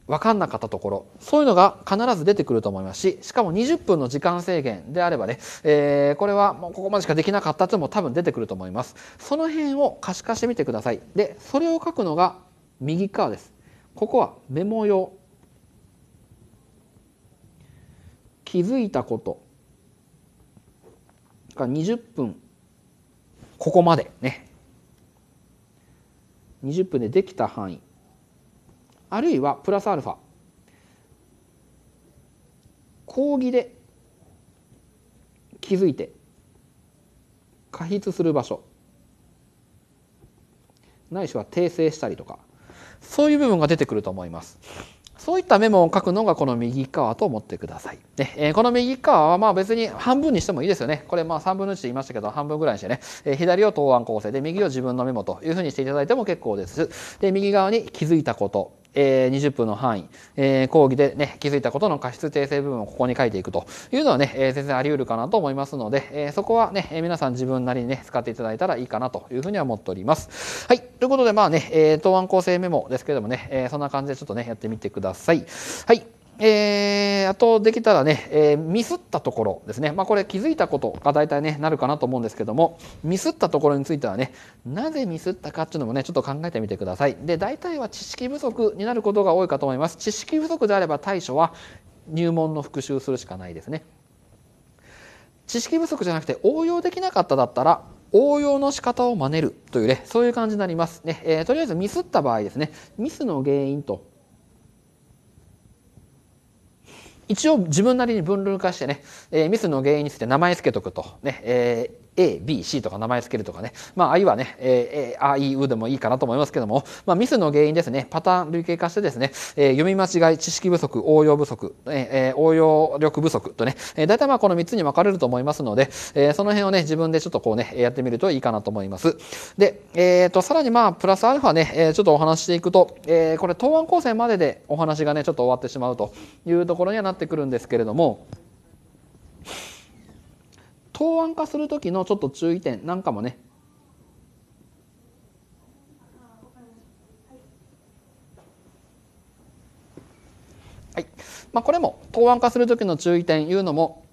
分かんなかったところそういうのが必ず出てくると思いますししかも20分の時間制限であればね、えー、これはもうここまでしかできなかったっても多分出てくると思いますその辺を可視化してみてくださいでそれを書くのが右側ですここはメモ用気づいたことが20分ここまでね20分でできた範囲あるいはプラスアルファ講義で気づいて過筆する場所ないしは訂正したりとかそういう部分が出てくると思います。そういったメモを書くのがこの右側と思ってください。ねえー、この右側はまあ別に半分にしてもいいですよね。これまあ3分の1で言いましたけど、半分ぐらいにしてね、えー、左を答案構成で、右を自分のメモというふうにしていただいても結構です。で、右側に気づいたこと、えー、20分の範囲、えー、講義でね、気づいたことの過失訂正部分をここに書いていくというのはね、えー、全然あり得るかなと思いますので、えー、そこはね、えー、皆さん自分なりにね、使っていただいたらいいかなというふうには思っております。はい。ということで、まあね、えー、答案構成メモですけれどもね、えー、そんな感じでちょっとね、やってみてください。はい。えー、あとできたらね、えー、ミスったところですね、まあ、これ気づいたことが大体ねなるかなと思うんですけどもミスったところについてはねなぜミスったかっていうのもねちょっと考えてみてくださいで大体は知識不足になることが多いかと思います知識不足であれば対処は入門の復習するしかないですね知識不足じゃなくて応用できなかっただったら応用の仕方を真似るというねそういう感じになりますね、えー、とりあえずミスった場合ですねミスの原因と一応自分なりに分類化してね、えミスの原因について名前付けとくと、ね、え ABC とか名前つけるとかね、まあ、あいはね、えー、あいうでもいいかなと思いますけども、まあ、ミスの原因ですね、パターン類型化してですね、えー、読み間違い、知識不足、応用不足、えー、応用力不足とね、えー、大体まあこの3つに分かれると思いますので、えー、その辺をね、自分でちょっとこうね、やってみるといいかなと思います。で、えっ、ー、と、さらにまあ、プラスアルファね、えー、ちょっとお話していくと、えー、これ、答案構成まででお話がね、ちょっと終わってしまうというところにはなってくるんですけれども、答案化する時のちょっと注意点なんかもねはいまあ、これも答案化する時の注意点いうのも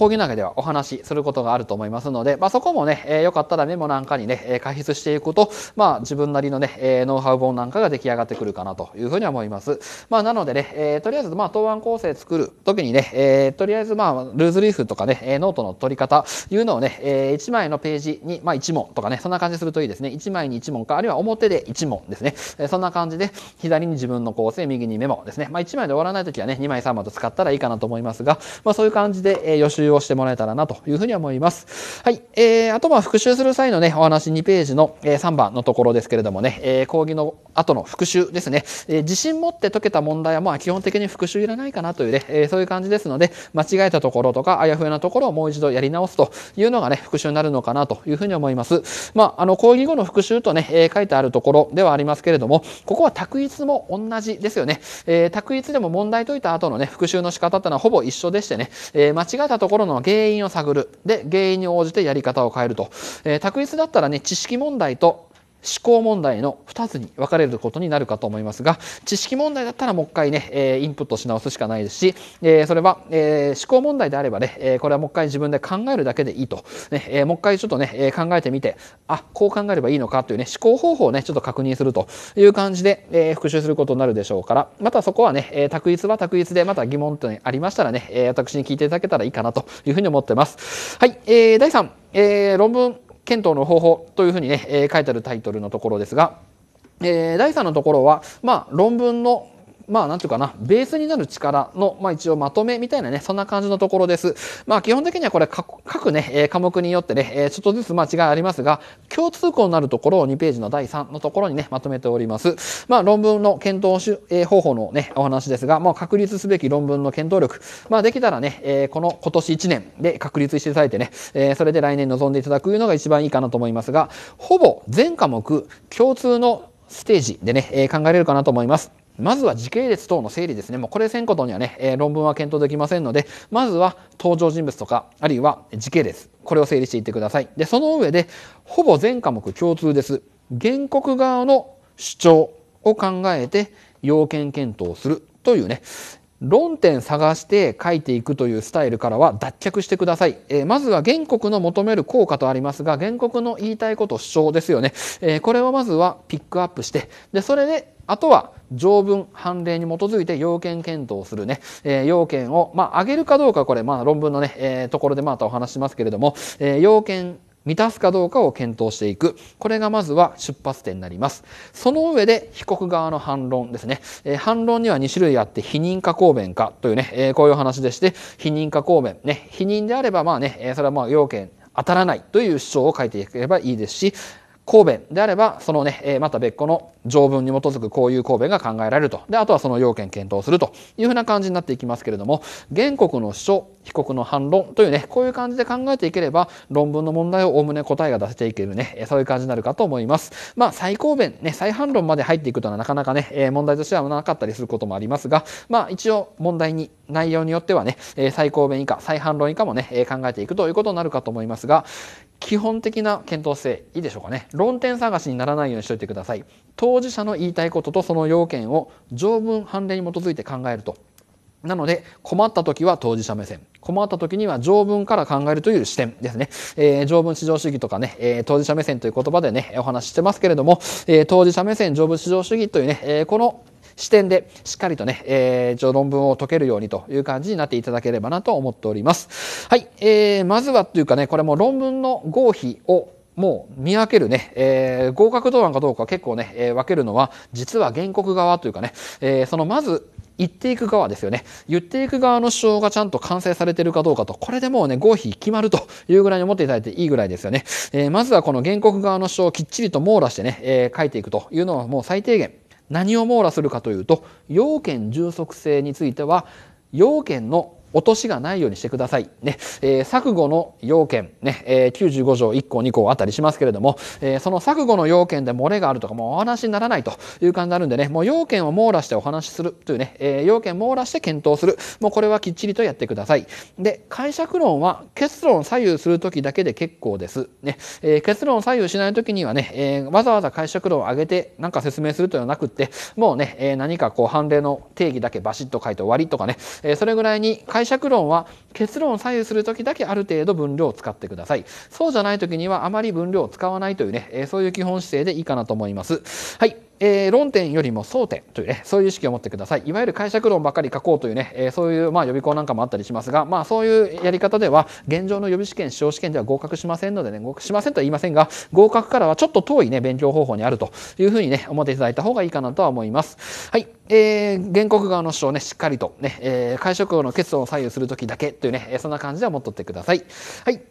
講義の中ではお話しすることがあると思いますので、まあ、そこもね、えー、よかったらメモなんかにね、解筆していくと、まあ、自分なりのね、えー、ノウハウ本なんかが出来上がってくるかなというふうに思います。まあ、なのでね、えー、とりあえず、まあ、答案構成作るきにね、えー、とりあえず、まあ、ルーズリーフとかね、ノートの取り方いうのをね、えー、1枚のページに、まあ、1問とかね、そんな感じするといいですね。1枚に1問か、あるいは表で1問ですね。えー、そんな感じで、左に自分の構成、右にメモですね。まあ、1枚で終わらない時はね、2枚3枚と使ったらいいかなと思いますが、まあ、そういう感じで、えー、予習用してもらえたらなというふうに思います。はい。えー、あとは復習する際のね、お話2ページの、え3番のところですけれどもね、えー、講義の後の復習ですね、えー、自信持って解けた問題はまあ基本的に復習いらないかなというね、えー、そういう感じですので、間違えたところとか、あやふやなところをもう一度やり直すというのがね、復習になるのかなというふうに思います。まあ、あの、講義後の復習とね、えー、書いてあるところではありますけれども、ここは択一も同じですよね。えー、択一でも問題解いた後のね、復習の仕方ってのはほぼ一緒でしてね、えー、間違えたところの原因を探る。で、原因に応じてやり方を変えると。えー、択一だったらね、知識問題と思考問題の2つに分かれることになるかと思いますが知識問題だったらもう一回ね、えインプットし直すしかないですし、えそれは、え思考問題であればね、えこれはもう一回自分で考えるだけでいいと、ねえもう一回ちょっとね、え考えてみてあこう考えればいいのかというね思考方法をねちょっと確認するという感じで、え復習することになるでしょうからまたそこはね、え択一は択一でまた疑問点ありましたらね、え私に聞いていただけたらいいかなというふうに思ってます。はい、えー、第3、えー、論文検討の方法というふうにね、えー、書いてあるタイトルのところですが、えー、第3のところは、まあ、論文のまあ、なんていうかな、ベースになる力の、まあ一応まとめみたいなね、そんな感じのところです。まあ基本的にはこれ各ね、えー、科目によってね、えー、ちょっとずつ間違いありますが、共通項になるところを2ページの第3のところにね、まとめております。まあ論文の検討し、えー、方法のね、お話ですが、まあ確立すべき論文の検討力。まあできたらね、えー、この今年1年で確立していただいてね、えー、それで来年臨んでいただくのが一番いいかなと思いますが、ほぼ全科目共通のステージでね、えー、考えれるかなと思います。まずは時系列等の整理ですね。もうこれ1000個とにはね、えー、論文は検討できませんので、まずは登場人物とか、あるいは時系列、これを整理していってください。で、その上で、ほぼ全科目共通です。原告側の主張を考えて、要件検討するというね、論点探して書いていくというスタイルからは脱却してください。えー、まずは原告の求める効果とありますが、原告の言いたいこと主張ですよね。えー、これをまずはピックアップして、で、それであとは条文判例に基づいて要件検討するね、えー、要件を、まあ、上げるかどうかこれ、まあ、論文のね、えー、ところでまたお話しますけれども、えー、要件満たすかどうかを検討していく。これがまずは出発点になります。その上で被告側の反論ですね。えー、反論には2種類あって否認か抗弁かというね、えー、こういう話でして、否認か抗弁。ね、否認であればまあね、えー、それはまあ要件当たらないという主張を書いていければいいですし、公弁であればそのね、また別個の条文に基づくこういう公弁が考えられるとであとはその要件検討するというふうな感じになっていきますけれども原告の主張被告の反論というねこういう感じで考えていければ論文の問題をおおむね答えが出せていけるねそういう感じになるかと思います。まあ最高弁ね再反論まで入っていくというのはなかなかね問題としてはなかったりすることもありますがまあ一応問題に内容によってはね最高弁以下再反論以下もね考えていくということになるかと思いますが基本的な検討性いいでしょうかね論点探しにならないようにしておいてください当事者の言いたいこととその要件を条文判例に基づいて考えるとなので、困った時は当事者目線。困った時には条文から考えるという視点ですね。えー、条文至上主義とかね、えー、当事者目線という言葉でね、お話ししてますけれども、えー、当事者目線、条文至上主義というね、えこの視点でしっかりとね、えー、序論文を解けるようにという感じになっていただければなと思っております。はい、えー、まずはというかね、これも論文の合否をもう見分けるね、えー、合格答案かどうか結構ね、えー、分けるのは実は原告側というかね、えー、そのまず言っていく側ですよね。言っていく側の主張がちゃんと完成されてるかどうかと、これでもうね、合否決まるというぐらいに思っていただいていいぐらいですよね。えまずはこの原告側の主張をきっちりと網羅してね、え書いていくというのはもう最低限何を網羅するかというと要件充足性については要件の落としがないようにしてください。ね、えー、錯誤の要件、ね、えー、95条1項2項あったりしますけれども、えー、その錯誤の要件で漏れがあるとか、もうお話にならないという感じになるんでね、もう要件を網羅してお話しするというね、えー、要件網羅して検討する。もうこれはきっちりとやってください。で、解釈論は結論左右するときだけで結構です。ね、えー、結論左右しないときにはね、えー、わざわざ解釈論を上げて何か説明するというのはなくって、もうね、えー、何かこう判例の定義だけバシッと書いて終わりとかね、えー、それぐらいに解解釈論は結論を左右する時だけある程度分量を使ってください。そうじゃない時にはあまり分量を使わないというね、えそういう基本姿勢でいいかなと思います。はい。えー、論点よりも争点というね、そういう意識を持ってください。いわゆる解釈論ばかり書こうというね、えー、そういうまあ予備校なんかもあったりしますが、まあそういうやり方では、現状の予備試験、司法試験では合格しませんのでね、合格しませんとは言いませんが、合格からはちょっと遠いね、勉強方法にあるというふうにね、思っていただいた方がいいかなとは思います。はい。えー、原告側の主張ね、しっかりとね、えー、解釈論の結論を左右するときだけというね、そんな感じでは持っとってください。はい。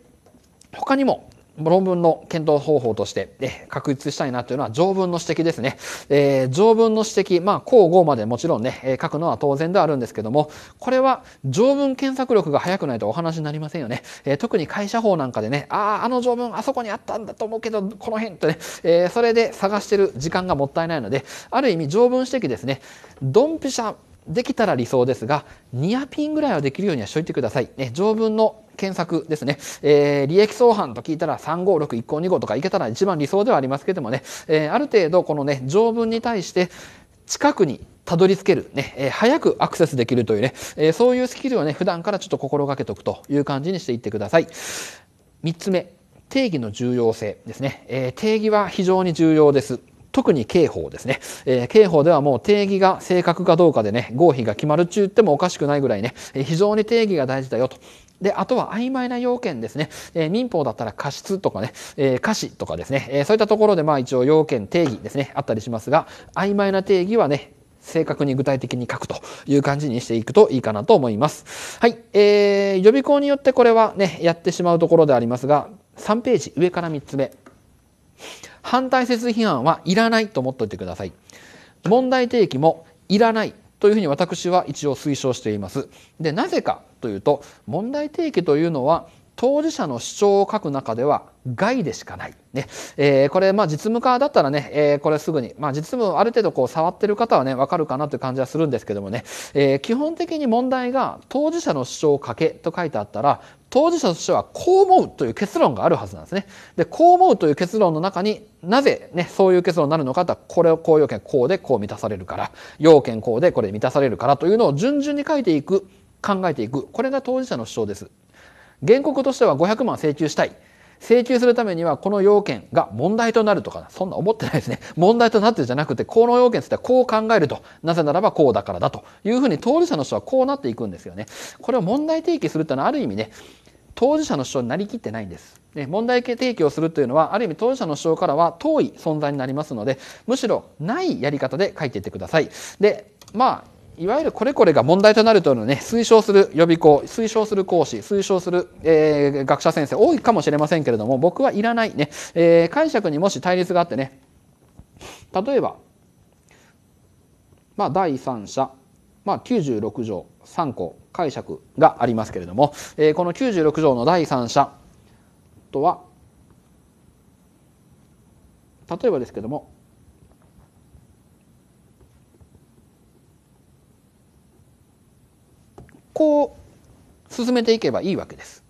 他にも、論文の検討方法として、え確立したいなというのは条文の指摘ですね。えー、条文の指摘、まあ、項号までもちろんね、え書くのは当然ではあるんですけども、これは条文検索力が速くないとお話になりませんよね。えー、特に会社法なんかでね、ああ、あの条文あそこにあったんだと思うけど、この辺とね、えー、それで探してる時間がもったいないので、ある意味条文指摘ですね。ドンピシャできたら理想ですが、ニアピンぐらいはできるようにはしといてください。ね、条文の検索ですね。えー、利益相反と聞いたら356、1 5 2項とかいけたら一番理想ではありますけどもね、えー、ある程度このね、条文に対して近くにたどり着ける、ね、えー、早くアクセスできるというね、えー、そういうスキルをね、普段からちょっと心がけておくという感じにしていってください。3つ目、定義の重要性ですね。えー、定義は非常に重要です。特に刑法ですね、えー、刑法ではもう定義が正確かどうかでね合否が決まるっちゅってもおかしくないぐらいね、えー、非常に定義が大事だよとで、あとは曖昧な要件ですね。えー、民法だったら過失とかね、えー、過失とかですね、えー、そういったところでまあ一応要件定義ですね、あったりしますが、曖昧な定義はね、正確に具体的に書くという感じにしていくといいかなと思います。はい。えー、予備校によってこれはね、やってしまうところでありますが、3ページ上から3つ目。反対説批判はいらないと思っておいてください。問題提起もいらないというふうに私は一応推奨しています。でなぜかというと問題提起というのは当事者の主張を書く中では害でしかない。ねえー、これまあ実務家だったらね、えー、これすぐに、まあ、実務ある程度こう触ってる方はね分かるかなという感じはするんですけどもね、えー、基本的に問題が当事者の主張を書けと書いてあったら当事者としてはこう思うという結論があるはずなんですね。で、こう思うという結論の中になぜね、そういう結論になるのかとこれをこう要件こうでこう満たされるから、要件こうでこれ満たされるからというのを順々に書いていく、考えていく。これが当事者の主張です。原告としては500万請求したい。請求するためにはこの要件が問題となるとか、そんな思ってないですね。問題となってるじゃなくて、この要件つってはこう考えると。なぜならばこうだからだというふうに当事者の人はこうなっていくんですよね。これを問題提起するってのはある意味ね、当事者の主張になりきってないんです。で問題提起をするというのはある意味当事者の主張からは遠い存在になりますのでむしろないやり方で書いていってください。でまあいわゆるこれこれが問題となるというのをね推奨する予備校推奨する講師推奨する、えー、学者先生多いかもしれませんけれども僕はいらないね、えー、解釈にもし対立があってね例えばまあ第三者まあ96条3項解釈がありますけれども、えー、この96条の第三者とは例えばですけどもこう進めていけばいいわけです。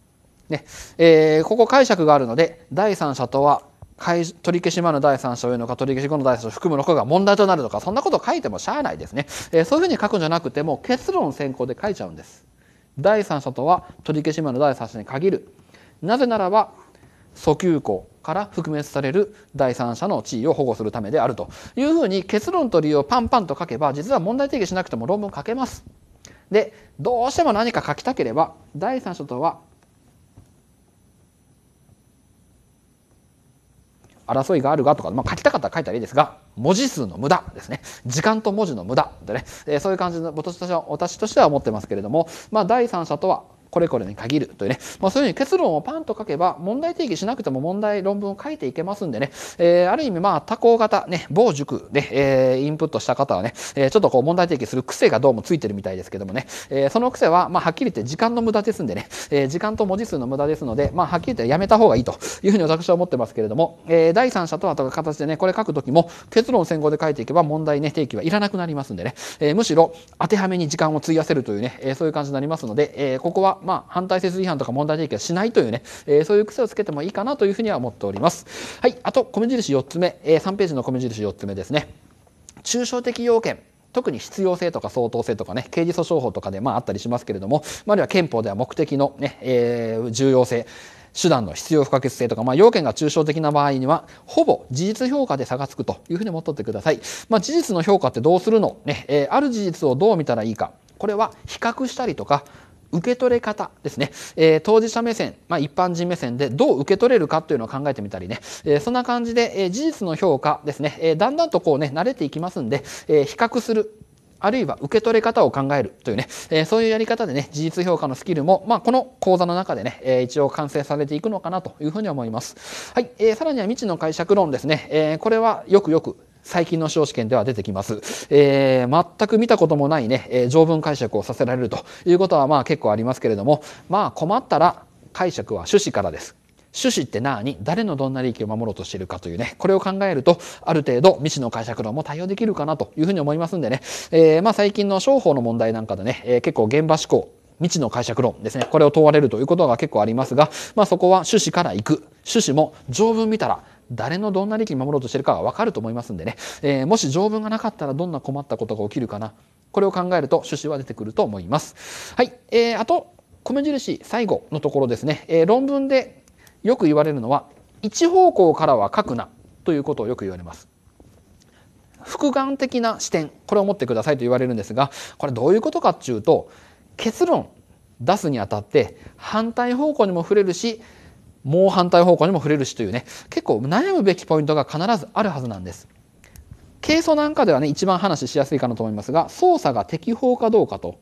ねえー、ここ解釈があるので第三者とは取り消し前の第三者を言うのか取り消し後の第三者を含むのかが問題となるとかそんなことを書いてもしゃあないですね、えー、そういうふうに書くんじゃなくても結論先行で書いちゃうんです第三者とは取り消し前の第三者に限るなぜならば訴求項から覆滅される第三者の地位を保護するためであるというふうに結論と理由をパンパンと書けば実は問題提起しなくても論文書けます。でどうしても何か書きたければ第三者とは争いがあるがとか、まあ、書きたかったら書いたらいいですが文字数の無駄ですね時間と文字の無駄でね、えー、そういう感じの私としては私としては思ってますけれども、まあ、第三者とはこれこれに限るというね、まあ、そういうふうに結論をパンと書けば問題定義しなくても問題論文を書いていけますんでね、えー、ある意味まあ多項型ね某塾で、えー、インプットした方はね、えー、ちょっとこう問題提起する癖がどうもついてるみたいですけどもね、えー、その癖はまあはっきり言って時間の無駄ですんでね、えー、時間と文字数の無駄ですのでまあはっきり言ってやめた方がいいというふうに私は思ってますけれども、えー、第三者とはと形でねこれ書く時も結論先行で書いていけば問題ね定義はいらなくなりますんでね、えー、むしろ当てはめに時間を費やせるというね、えー、そういう感じになりますので、えー、ここはまあ、反対設立違反とか問題提起はしないというね、えー、そういう癖をつけてもいいかなというふうには思っております。はい、あと、米印四つ目、えー、3ページの米印4つ目ですね。抽象的要件。特に必要性とか相当性とかね、刑事訴訟法とかでまああったりしますけれども、まあ、あるいは憲法では目的のね、えー、重要性、手段の必要不可欠性とか、まあ、要件が抽象的な場合には、ほぼ事実評価で差がつくというふうに思っておいてください。まあ、事実の評価ってどうするのね、えー、ある事実をどう見たらいいか。これは比較したりとか、受け取れ方ですね、えー、当事者目線、まあ、一般人目線でどう受け取れるかというのを考えてみたりね、えー、そんな感じで、えー、事実の評価ですね、えだんだんとこうね慣れていきますんで、え比較するあるいは受け取れ方を考えるというね、えー、そういうやり方でね、事実評価のスキルも、まあ、この講座の中でね、えー、一応完成されていくのかなというふうに思います。はい、えー、さらには未知の解釈論ですね、えこれはよくよく最近の司法試験では出てきます。えー、全く見たこともないね、えー、条文解釈をさせられるということはまあ結構ありますけれども、まあ困ったら解釈は趣旨からです。趣旨って何誰のどんな利益を守ろうとしているかというね、これを考えると、ある程度未知の解釈論も対応できるかなというふうに思いますんでね、えー、まあ最近の商法の問題なんかでね、えー、結構現場思考、未知の解釈論ですね、これを問われるということが結構ありますが、まあそこは趣旨から行く。趣旨も条文見たら誰のどんな利益守ろうとしてるかはわかると思いますんでね、えー、もし条文がなかったらどんな困ったことが起きるかな。これを考えると趣旨は出てくると思います。はい。えー、あと、米印最後のところですね。えー、論文でよく言われるのは、一方向からは書くなということをよく言われます。複眼的な視点、これを持ってくださいと言われるんですが、これどういうことかっていうと、結論出すにあたって反対方向にも触れるし、もう反対方向にも触れるしというね結構悩むべきポイントが必ずあるはずなんです。係争なんかではね一番話しやすいかなと思いますが捜査が適法かどうかと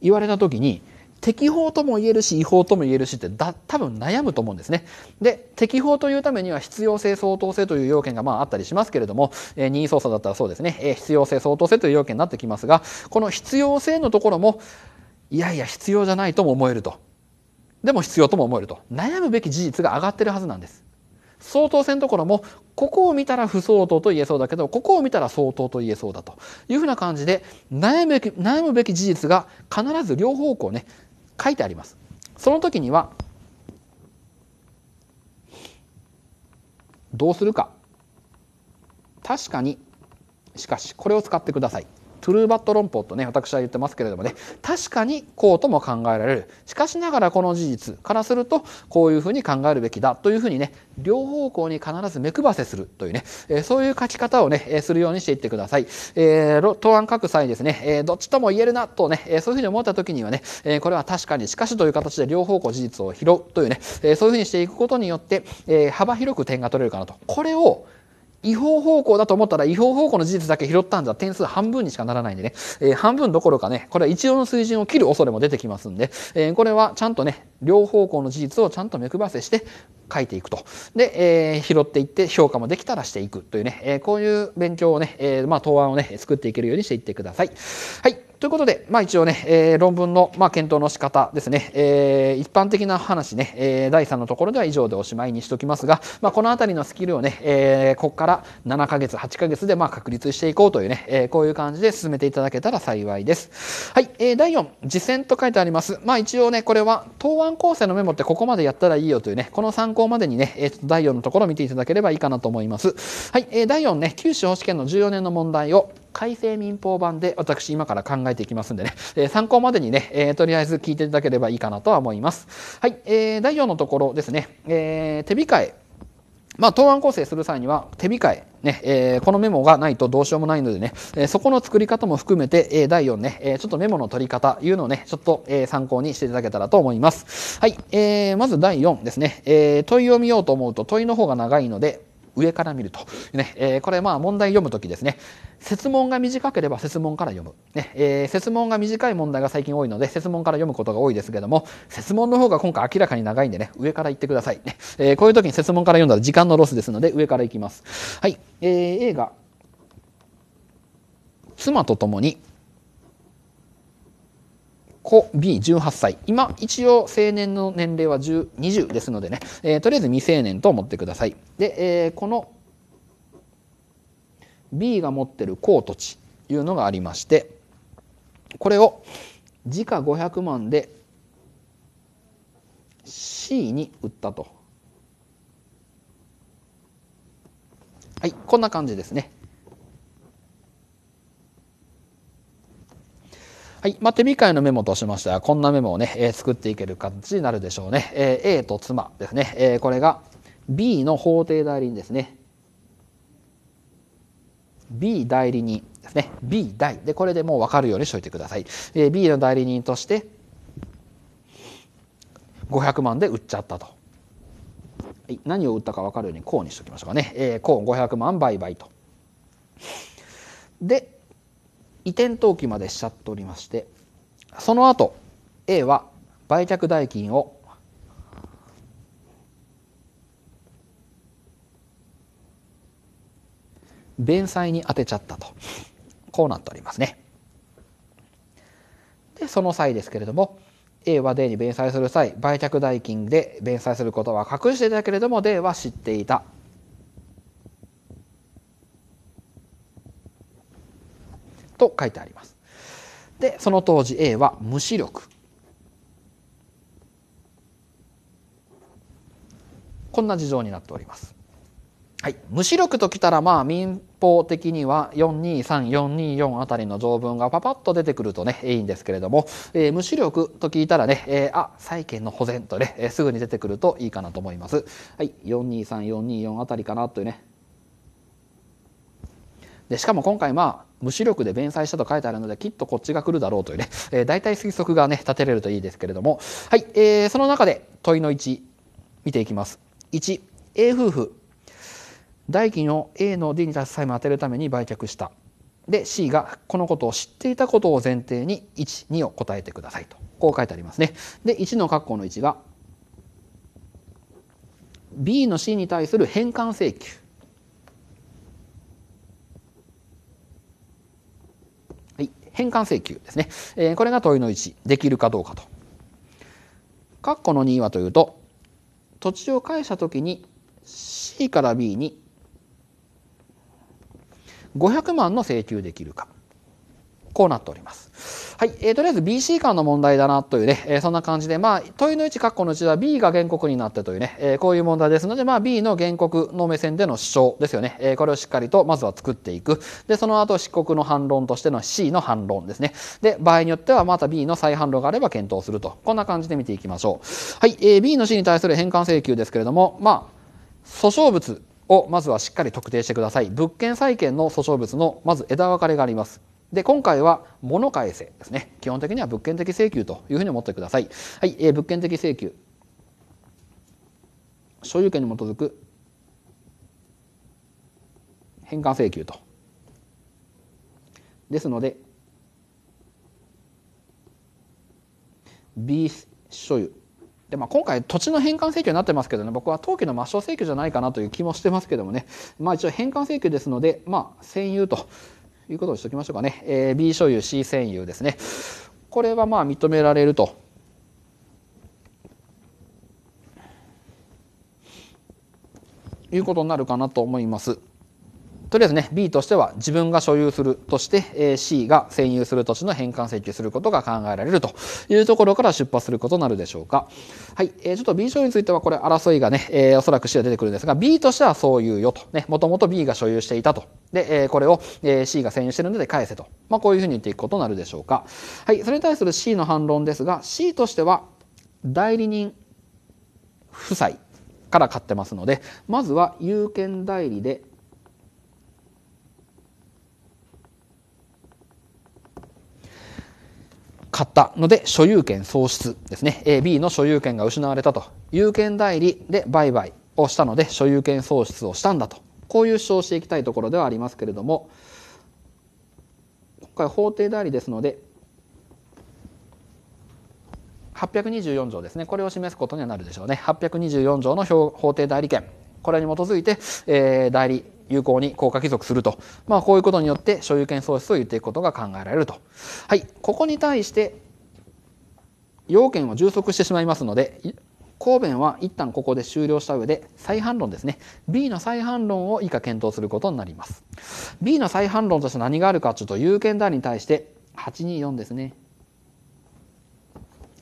言われた時に適法とも言えるし違法とも言えるしってだ多分悩むと思うんですね。で適法というためには必要性相当性という要件がまああったりしますけれども、えー、任意捜査だったらそうですね、えー、必要性相当性という要件になってきますがこの必要性のところもいやいや必要じゃないとも思えるとでも必要とも思えると悩むべき事実が上がってるはずなんです相当線ところもここを見たら不相当と言えそうだけどここを見たら相当と言えそうだというふうな感じで悩む悩むべき事実が必ず両方向ね書いてあります。その時にはどうするか確かにしかしこれを使ってください。トゥルーバット論法とね私は言ってますけれどもね確かにこうとも考えられるしかしながらこの事実からするとこういうふうに考えるべきだというふうにね両方向に必ず目配せするというね、えー、そういう書き方をね、えー、するようにしていってください。えー、答案書く際にですね、えー、どっちとも言えるなとね、えー、そういうふうに思った時にはね、えー、これは確かにしかしという形で両方向事実を拾うというね、えー、そういうふうにしていくことによって、えー、幅広く点が取れるかなと。これを違法方向だと思ったら違法方向の事実だけ拾ったんじゃ点数半分にしかならないんでね、えー、半分どころかね、これは一応の水準を切る恐れも出てきますんで、えー、これはちゃんとね、両方向の事実をちゃんと目配せして書いていくと。で、えー、拾っていって評価もできたらしていくというね、えこういう勉強をね、えまあ、答案をね、作っていけるようにしていってください。はい。ということで、まあ、一応ね、えー、論文の、まあ、検討の仕方ですね、えー、一般的な話ね、えー、第3のところでは以上でおしまいにしておきますが、まあ、この辺りのスキルをね、えー、ここから7ヶ月8ヶ月でまあ確立していこうというね、えー、こういう感じで進めていただけたら幸いです。はい、えー、第4実践と書いてあります。まあ、一応ねこれは答案構成のメモってここまでやったらいいよというねこの参考までにね、えー、第4のところを見ていただければいいかなと思います。はい、えー、第4ね九州保試験の14年の問題を改正民法版で私今から考えていきますんでね、<laughs> えー、参考までにね、えー、とりあえず聞いていただければいいかなとは思います。はい、えー、第4のところですね、え手控え。まあ、答案構成する際には手控え、ねえー、このメモがないとどうしようもないのでね、えー、そこの作り方も含めて、えー、第4ね、えー、ちょっとメモの取り方いうのをね、ちょっと、えー、参考にしていただけたらと思います。はい、えー、まず第4ですね、えー、問いを見ようと思うと問いの方が長いので、上から見ると。ね、えー、これまあ問題読む時ですね。設問が短ければ設問から読む。ね、えー、設問が短い問題が最近多いので、設問から読むことが多いですけども、設問の方が今回明らかに長いんでね、上から行ってください。ね、えー、こういう時に設問から読んだら時間のロスですので、上から行きます。はい、えー、映画、妻と共に、子 B18 歳今一応成年の年齢は20ですのでね、えー、とりあえず未成年と思ってくださいで、えー、この B が持ってる公土地というのがありましてこれを時価500万で C に売ったとはいこんな感じですねはい。まあ、手見会のメモとしましては、こんなメモをね、えー、作っていける形になるでしょうね。えー、A と妻ですね。えー、これが B の法定代理人ですね。B 代理人ですね。B 代。で、これでもう分かるようにしといてください。えー、B の代理人として、500万で売っちゃったと。はい、何を売ったか分かるようにこうにしときましょうかね。えー、こう500万売買と。で、移転登記までしちゃっておりましてその後 A は売却代金を弁済に当てちゃったとこうなっておりますね。でその際ですけれども A は D に弁済する際売却代金で弁済することは隠していたけれども D は知っていたと書いてあります。でその当時 A は無視力こんな事情になっております。はい、無視力ときたらまあ民法的には423424あたりの条文がパパッと出てくるとねいいんですけれども、えー、無視力と聞いたらね、えー、あ債権の保全とね、えー、すぐに出てくるといいかなと思います。はい、423424あたりかなというねでしかも今回まあ無視力で弁済したと書いてあるのできっとこっちが来るだろうというね、えー、大体推測がね立てれるといいですけれどもはい、えー、その中で問いの1見ていきます。1 A 夫婦代金を A の D に達す債務当てるために売却した。で C がこのことを知っていたことを前提に12を答えてくださいとこう書いてありますね。で1の括弧の1が B の C に対する返還請求返還請求ですね、えー、これが問いの1できるかどうかと。括弧の2はというと土地を返した時に C から B に500万の請求できるかこうなっております。はい、えー、とりあえず BC 間の問題だなというね、えー、そんな感じで、まあ、問いの1括弧のうちは B が原告になってというね、えー、こういう問題ですので、まあ、B の原告の目線での主張ですよね、えー、これをしっかりとまずは作っていく。で、その後、漆黒の反論としての C の反論ですね。で、場合によってはまた B の再反論があれば検討すると。こんな感じで見ていきましょう。はい、えー、B の C に対する返還請求ですけれども、まあ、訴訟物をまずはしっかり特定してください。物件債権の訴訟物のまず枝分かれがあります。で、今回は物返せですね。基本的には物件的請求というふうに思ってください。はい、えー、物件的請求。所有権に基づく返還請求と。ですので、B 所有。でまあ、今回土地の返還請求になってますけどね僕は登記の抹消請求じゃないかなという気もしてますけどもね、まあ、一応返還請求ですので、まあ、占有ということにしておきましょうかね。えー、B 所有 C 占有ですね。これはまあ認められると。いうことになるかなと思います。とりあえずね B としては自分が所有するとして、え C が占有する土地の返還請求することが考えられるというところから出発することになるでしょうか。はい、えちょっと B 賞についてはこれ争いがね、えおそらく C は出てくるんですが B としてはそういうよとねもともと B が所有していたとで、えこれを、え C が占有してるので返せと、まあ、こういうふうに言っていくことになるでしょうか。はい、それに対する C の反論ですが C としては代理人夫妻から買ってますのでまずは有権代理で買ったので所有権喪失ですね。A、B の所有権が失われたと。有権代理で売買をしたので所有権喪失をしたんだと。こういう主張をしていきたいところではありますけれども、今回法定代理ですので、824条ですね。これを示すことにはなるでしょうね。824条の法定代理権。これに基づいて、えー、代理有効に効果帰属すると、まあ、こういうことによって所有権喪失を言っていくことが考えられると。はい、ここに対して要件を充足してしまいますので公弁は一旦ここで終了した上で再反論ですね B の再反論を以下検討することになります B の再反論として何があるかちょっと有権代理に対して824ですね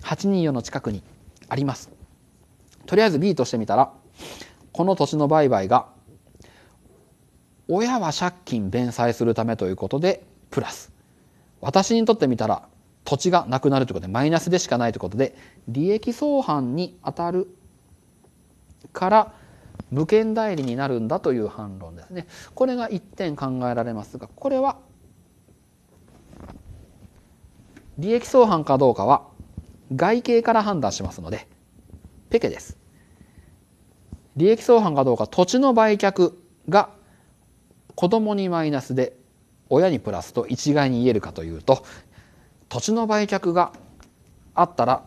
824の近くにありますとりあえず B としてみたらこの土地の売買が親は借金弁済するためということでプラス私にとってみたら土地がなくなるということでマイナスでしかないということで利益相反にあたるから無権代理になるんだという反論ですね。これが1点考えられますがこれは利益相反かどうかは外形から判断しますのでペケです。利益相反かどうか土地の売却が子供にマイナスで親にプラスと一概に言えるかというと土地の売却があったら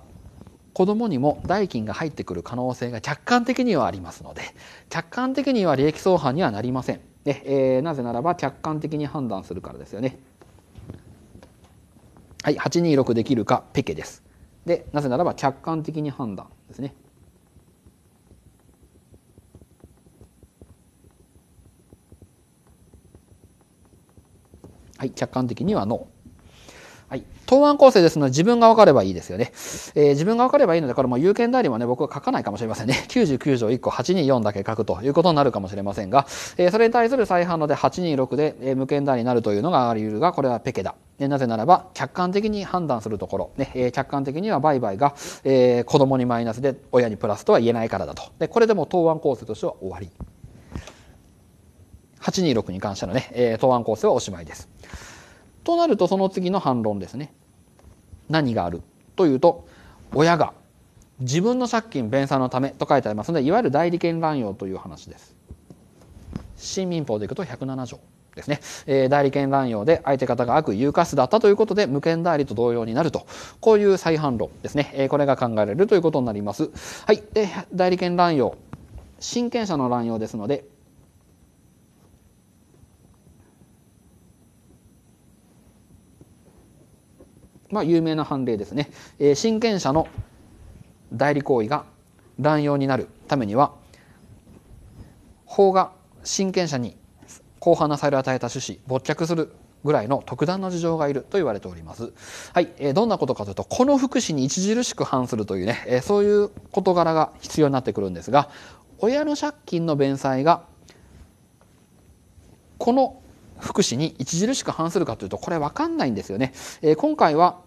子供にも代金が入ってくる可能性が客観的にはありますので客観的には利益相反にはなりません。ねえー、なぜならば客観的に判断するからですよね。はい、826できるかペケです。でなぜならば客観的に判断ですね。はい、客観的にはノー。はい、答案構成ですので自分が分かればいいですよね。えー、自分が分かればいいので、これも有権代理はね、僕は書かないかもしれませんね。99 <laughs> 条1個824だけ書くということになるかもしれませんが、えー、それに対する再反応で826で、えー、無権代理になるというのがあり得るが、これはペケだ。なぜならば、客観的に判断するところ、ねえー、客観的には売買が、えー、子供にマイナスで親にプラスとは言えないからだと。でこれでも答案構成としては終わり。826に関してのね、えー、答案構成はおしまいです。となるとその次の反論ですね。何があるというと親が自分の借金弁済のためと書いてありますのでいわゆる代理権乱用という話です。新民法でいくと107条ですね、えー、代理権乱用で相手方が悪有価数だったということで無権代理と同様になるとこういう再反論ですね、えー、これが考えられるということになります。はい、で代理権乱用親権者の乱用ですのでまあ、有名な判例ですね、えー、親権者の代理行為が乱用になるためには法が親権者に広範なされ、を与えた趣旨没着するぐらいの特段の事情がいると言われております。はい、えー、どんなことかというと、この福祉に著しく反するというね、えー、そういう事柄が必要になってくるんですが、親の借金の弁済がこの福祉に著しく反するかというとこれ分かんないんですよね。え今回は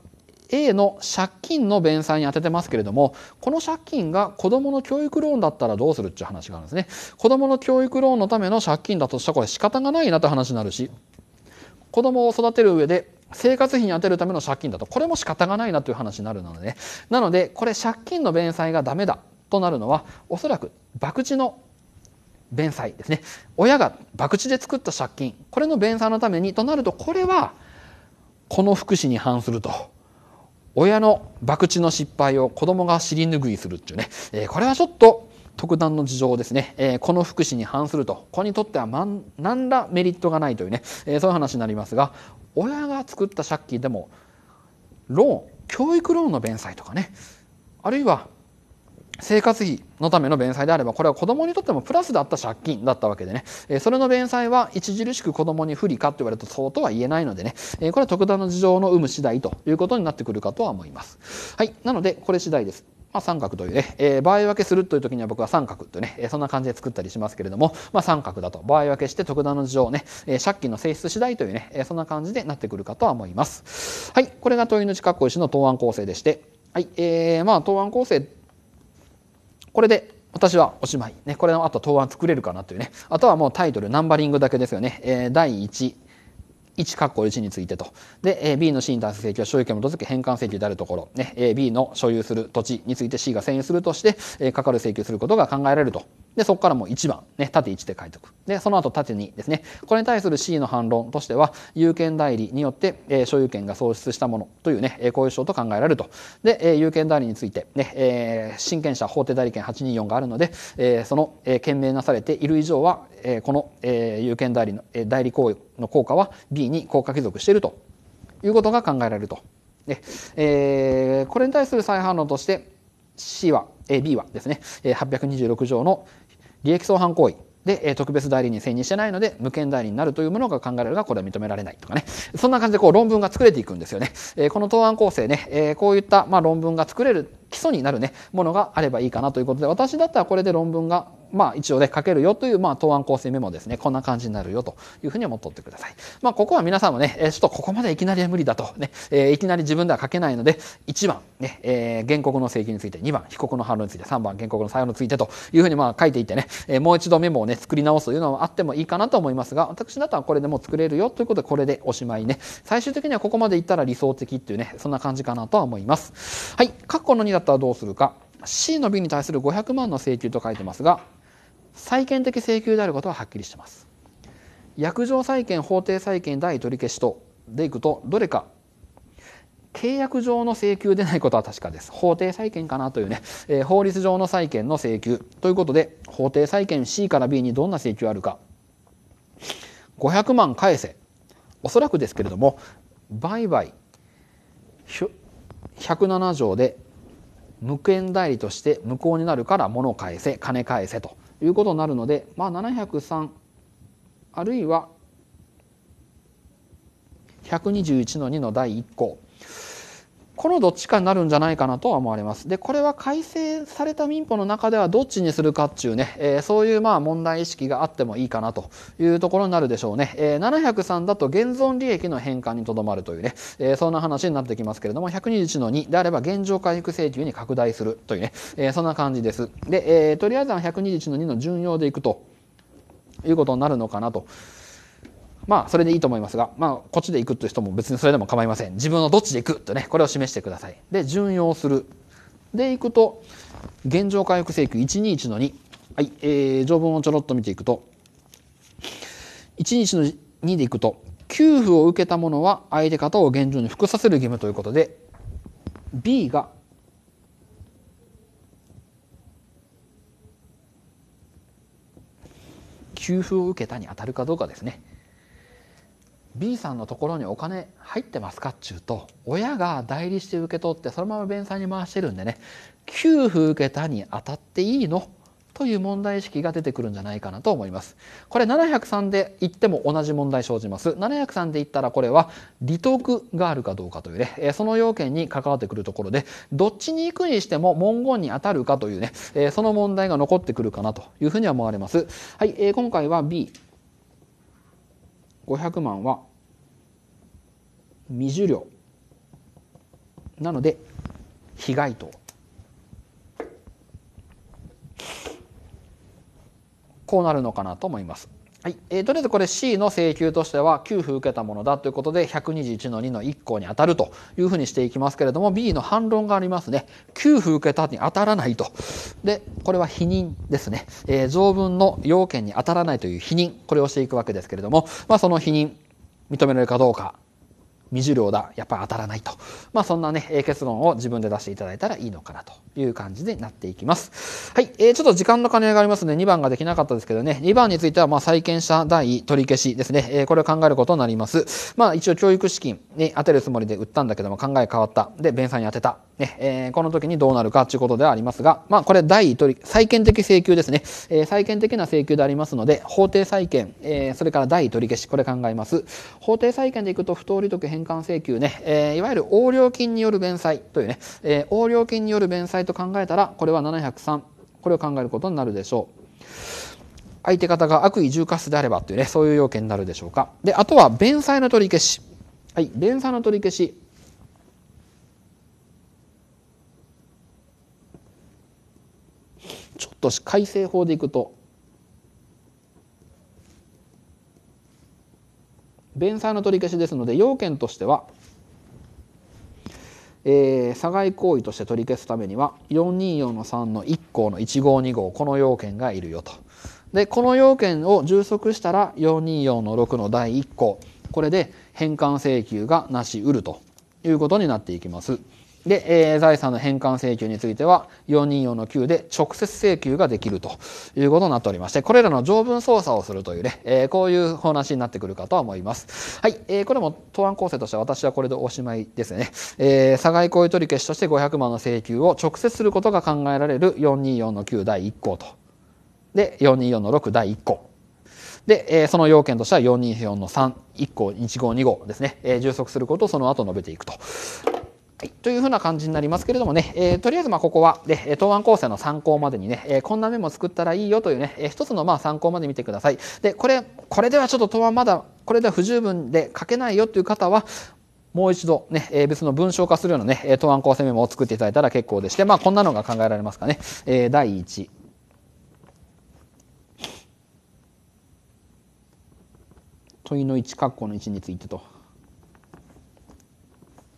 A の借金の弁済に当ててますけれどもこの借金が子どもの教育ローンだったらどうするっていう話があるんですね。子どもの教育ローンのための借金だとしたらこれ仕方がないなって話になるし子どもを育てる上で生活費に充てるための借金だとこれも仕方がないなという話になるので、ね、なのでこれ借金の弁済が駄目だとなるのはおそらく博打の弁済ですね親が博打で作った借金これの弁済のためにとなるとこれはこの福祉に反すると親の博打の失敗を子供が尻拭いするっていうね、えー、これはちょっと特段の事情ですね、えー、この福祉に反するとこにとっては何らメリットがないというね、えー、そういう話になりますが親が作った借金でもローン教育ローンの弁済とかねあるいは生活費のための弁済であればこれは子供にとってもプラスだった借金だったわけでね、えそれの弁済は著しく子供に不利かと言われるとそうとは言えないのでね、えこれは特段の事情の有無次第ということになってくるかとは思います。はい、なのでこれ次第です。まあ、三角というね、えー、場合分けするという時には僕は三角とね、えー、そんな感じで作ったりしますけれども、まあ、三角だと場合分けして特段の事情ね、えー、借金の性質次第というね、えそんな感じでなってくるかとは思います。はい、これが問いの近く石の答案構成でして、はい、えー、まあ、答案構成これで私はおしまい。ね、これのあと答案作れるかなというね。あとはもうタイトル、ナンバリングだけですよね。えー、第1、1括弧1についてと。で、A、B のに対する請求は所有権を基づき返還請求であるところ、ね、A、B の所有する土地について C が占有するとして、えー、かかる請求することが考えられるとで、そこからもう1番、ね、縦1で書いておく。で、その後縦2ですね。これに対する C の反論としては、有権代理によって、えー、所有権が喪失したものというね、えー、こういう主張と考えられると。で、えー、有権代理について、ね、えー、親権者法定代理権824があるので、えー、その、えー、検なされている以上は、えー、この、えー、有権代理の、えー、代理行為の効果は B に効果帰属しているということが考えられると。で、えー、これに対する再反論として、C は、えー、B はですね、826条の利益相反行為で、特別代理人選任してないので、無権代理になるというものが考えられるが、これは認められないとかね。そんな感じでこう論文が作れていくんですよね。えこの答案構成ね、えこういったまあ論文が作れる基礎になるね、ものがあればいいかなということで、私だったらこれで論文がまあ一応ね、書けるよという、まあ、答案構成メモですね。こんな感じになるよというふうに思っておってください。まあ、ここは皆さんもね、えちょっとここまでいきなりは無理だと、ね、えいきなり自分では書けないので、1番、ね、え原告の請求について、2番、被告の反論について、3番、原告の採用についてというふうにまあ書いていってね、えもう一度メモをね、作り直すというのはあってもいいかなと思いますが、私だったらこれでもう作れるよということで、これでおしまいね。最終的にはここまでいったら理想的っていうね、そんな感じかなとは思います。はい、括弧の2だったらどうするか。C の B に対する500万の請求と書いてますが、債権的請求であることははっきりしてます。約定債権法定債権代取り消しとでいくとどれか契約上の請求でないことは確かです。法定債権かなというね、えー、法律上の債権の請求。ということで、法定債権 C から B にどんな請求あるか。500万返せ。おそらくですけれども、売買107条で無権代理として無効になるから物を返せ、金返せということになるので、まあ、703あるいは121の2の第1項このどっちかになるんじゃないかなとは思われます。で、これは改正された民法の中ではどっちにするかっていうね、えー、そういうまあ問題意識があってもいいかなというところになるでしょうね。えー、703だと現存利益の返還にとどまるというね、えー、そんな話になってきますけれども、121の2であれば現状回復請求に拡大するというね、えー、そんな感じです。で、えー、とりあえずは121の2の順用でいくということになるのかなと。まあ、それでいいと思いますが、まあ、こっちで行くという人も別にそれでも構いません。自分はどっちで行くとね、これを示してください。で、順用する。で、行くと、現状回復請求121の2。はい、えー、条文をちょろっと見ていくと、121の2でいくと、給付を受けた者は相手方を現状に服させる義務ということで、B が、給付を受けたに当たるかどうかですね。B さんのところにお金入ってますかっちゅうと親が代理して受け取ってそのまま弁済に回してるんでね給付受けたに当たっていいのという問題意識が出てくるんじゃないかなと思います。これ703で言っても同じ問題生じます。703で言ったらこれは利得があるかどうかというね、えその要件に関わってくるところで、どっちに行くにしても文言に当たるかというね、えその問題が残ってくるかなというふうには思われます。はい、え今回は B、500万は未受領なので被害等こうなるのかなと思います。はい、えー、とりあえずこれ C の請求としては給付受けたものだということで121の2の1項に当たるというふうにしていきますけれども B の反論がありますね給付受けたに当たらないとでこれは否認ですね、えー、条文の要件に当たらないという否認これをしていくわけですけれども、まあ、その否認認められるかどうか未受領だやっぱ当たらないと、まあ、そんなね結論を自分で出していただいたらいいのかなという感じになっていきますはい、えー、ちょっと時間の兼ね合いがありますので2番ができなかったですけどね2番についてはまあ債権者代位取り消しですね、えー、これを考えることになりますまあ一応教育資金に当てるつもりで売ったんだけども考え変わったで弁済に当てたね、えー、この時にどうなるかということではありますが、まあ、これ第一取債権的請求ですね、えー、債権的な請求でありますので、法定債権、えー、それから第一取消し、これ考えます。法定債権でいくと、不当利得返還請求ね、えー、いわゆる横領金による弁済というね、えー、横領金による弁済と考えたら、これは703、これを考えることになるでしょう。相手方が悪意重過失であればというね、そういう要件になるでしょうか。で、あとは弁済の取り消し。はい、弁済の取り消し。市改正法でいくと弁済の取り消しですので要件としては、えー、差害行為として取り消すためには424の3の1項の1号2号この要件がいるよと。でこの要件を充足したら424の6の第1項これで返還請求がなしうるということになっていきます。で、えー、財産の返還請求については、424の9で直接請求ができるということになっておりまして、これらの条文操作をするというね、えー、こういう話になってくるかとは思います。はい、えー、これも答案構成としては私はこれでおしまいですね。えー、差外行為取り消しとして500万の請求を直接することが考えられる424の9第1項と。で、424の6第1項。で、えー、その要件としては424の3、1項、1号、2号ですね、えー、充足することをその後述べていくと。はい、というふうな感じになりますけれどもね、えー、とりあえずまここは、ね、答案構成の参考までにね、えー、こんなメモ作ったらいいよというね、えー、一つのまあ参考まで見てください。で、これ、これではちょっと答案まだ、これでは不十分で書けないよという方は、もう一度ね、え別の文章化するようなね、答案構成メモを作っていただいたら結構でして、まあこんなのが考えられますかね。え第1。問いの1括弧の1についてと。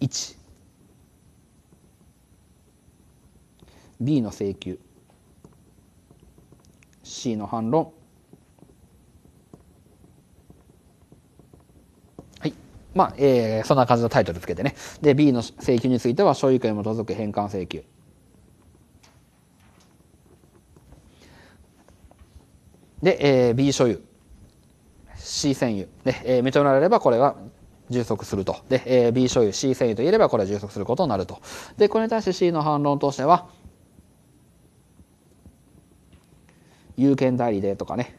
1。B の請求 C の反論はいまあ、えー、そんな感じのタイトルつけてねで B の請求については所有権に基づく返還請求で、えー、B 所有 C 占有で、えー、認められればこれは充足すると。で、えー、B 所有、C 占有といえればこれは充足することになると。で、これに対して C の反論としては、有権代理でとかね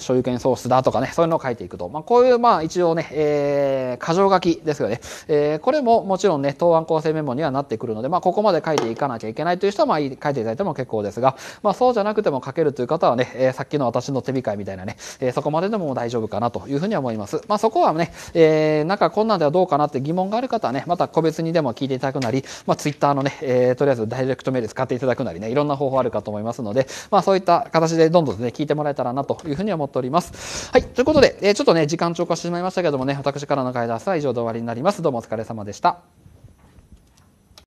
所有権ソースだとかね、そういうのを書いていくと。まあ、こういう、まあ、一応ね、えー、箇条書きですよね。えー、これももちろんね、答案構成メモにはなってくるので、まあ、ここまで書いていかなきゃいけないという人は、まあ、書いていただいても結構ですが、まあ、そうじゃなくても書けるという方はね、えー、さっきの私の手控えみたいなね、えー、そこまででも大丈夫かなというふうには思います。まあ、そこはね、えー、なんかこんなんではどうかなって疑問がある方はね、また個別にでも聞いていただくなり、まあ、ツイッターのね、えー、とりあえずダイレクトメール使っていただくなりね、いろんな方法あるかと思いますので、まあ、そういった形でどんどんね、聞いてもらえたらなというふうに思ってっております。はい、ということで、えー、ちょっとね、時間超過してしまいましたけどもね、私からの解説は以上で終わりになります。どうもお疲れ様でした。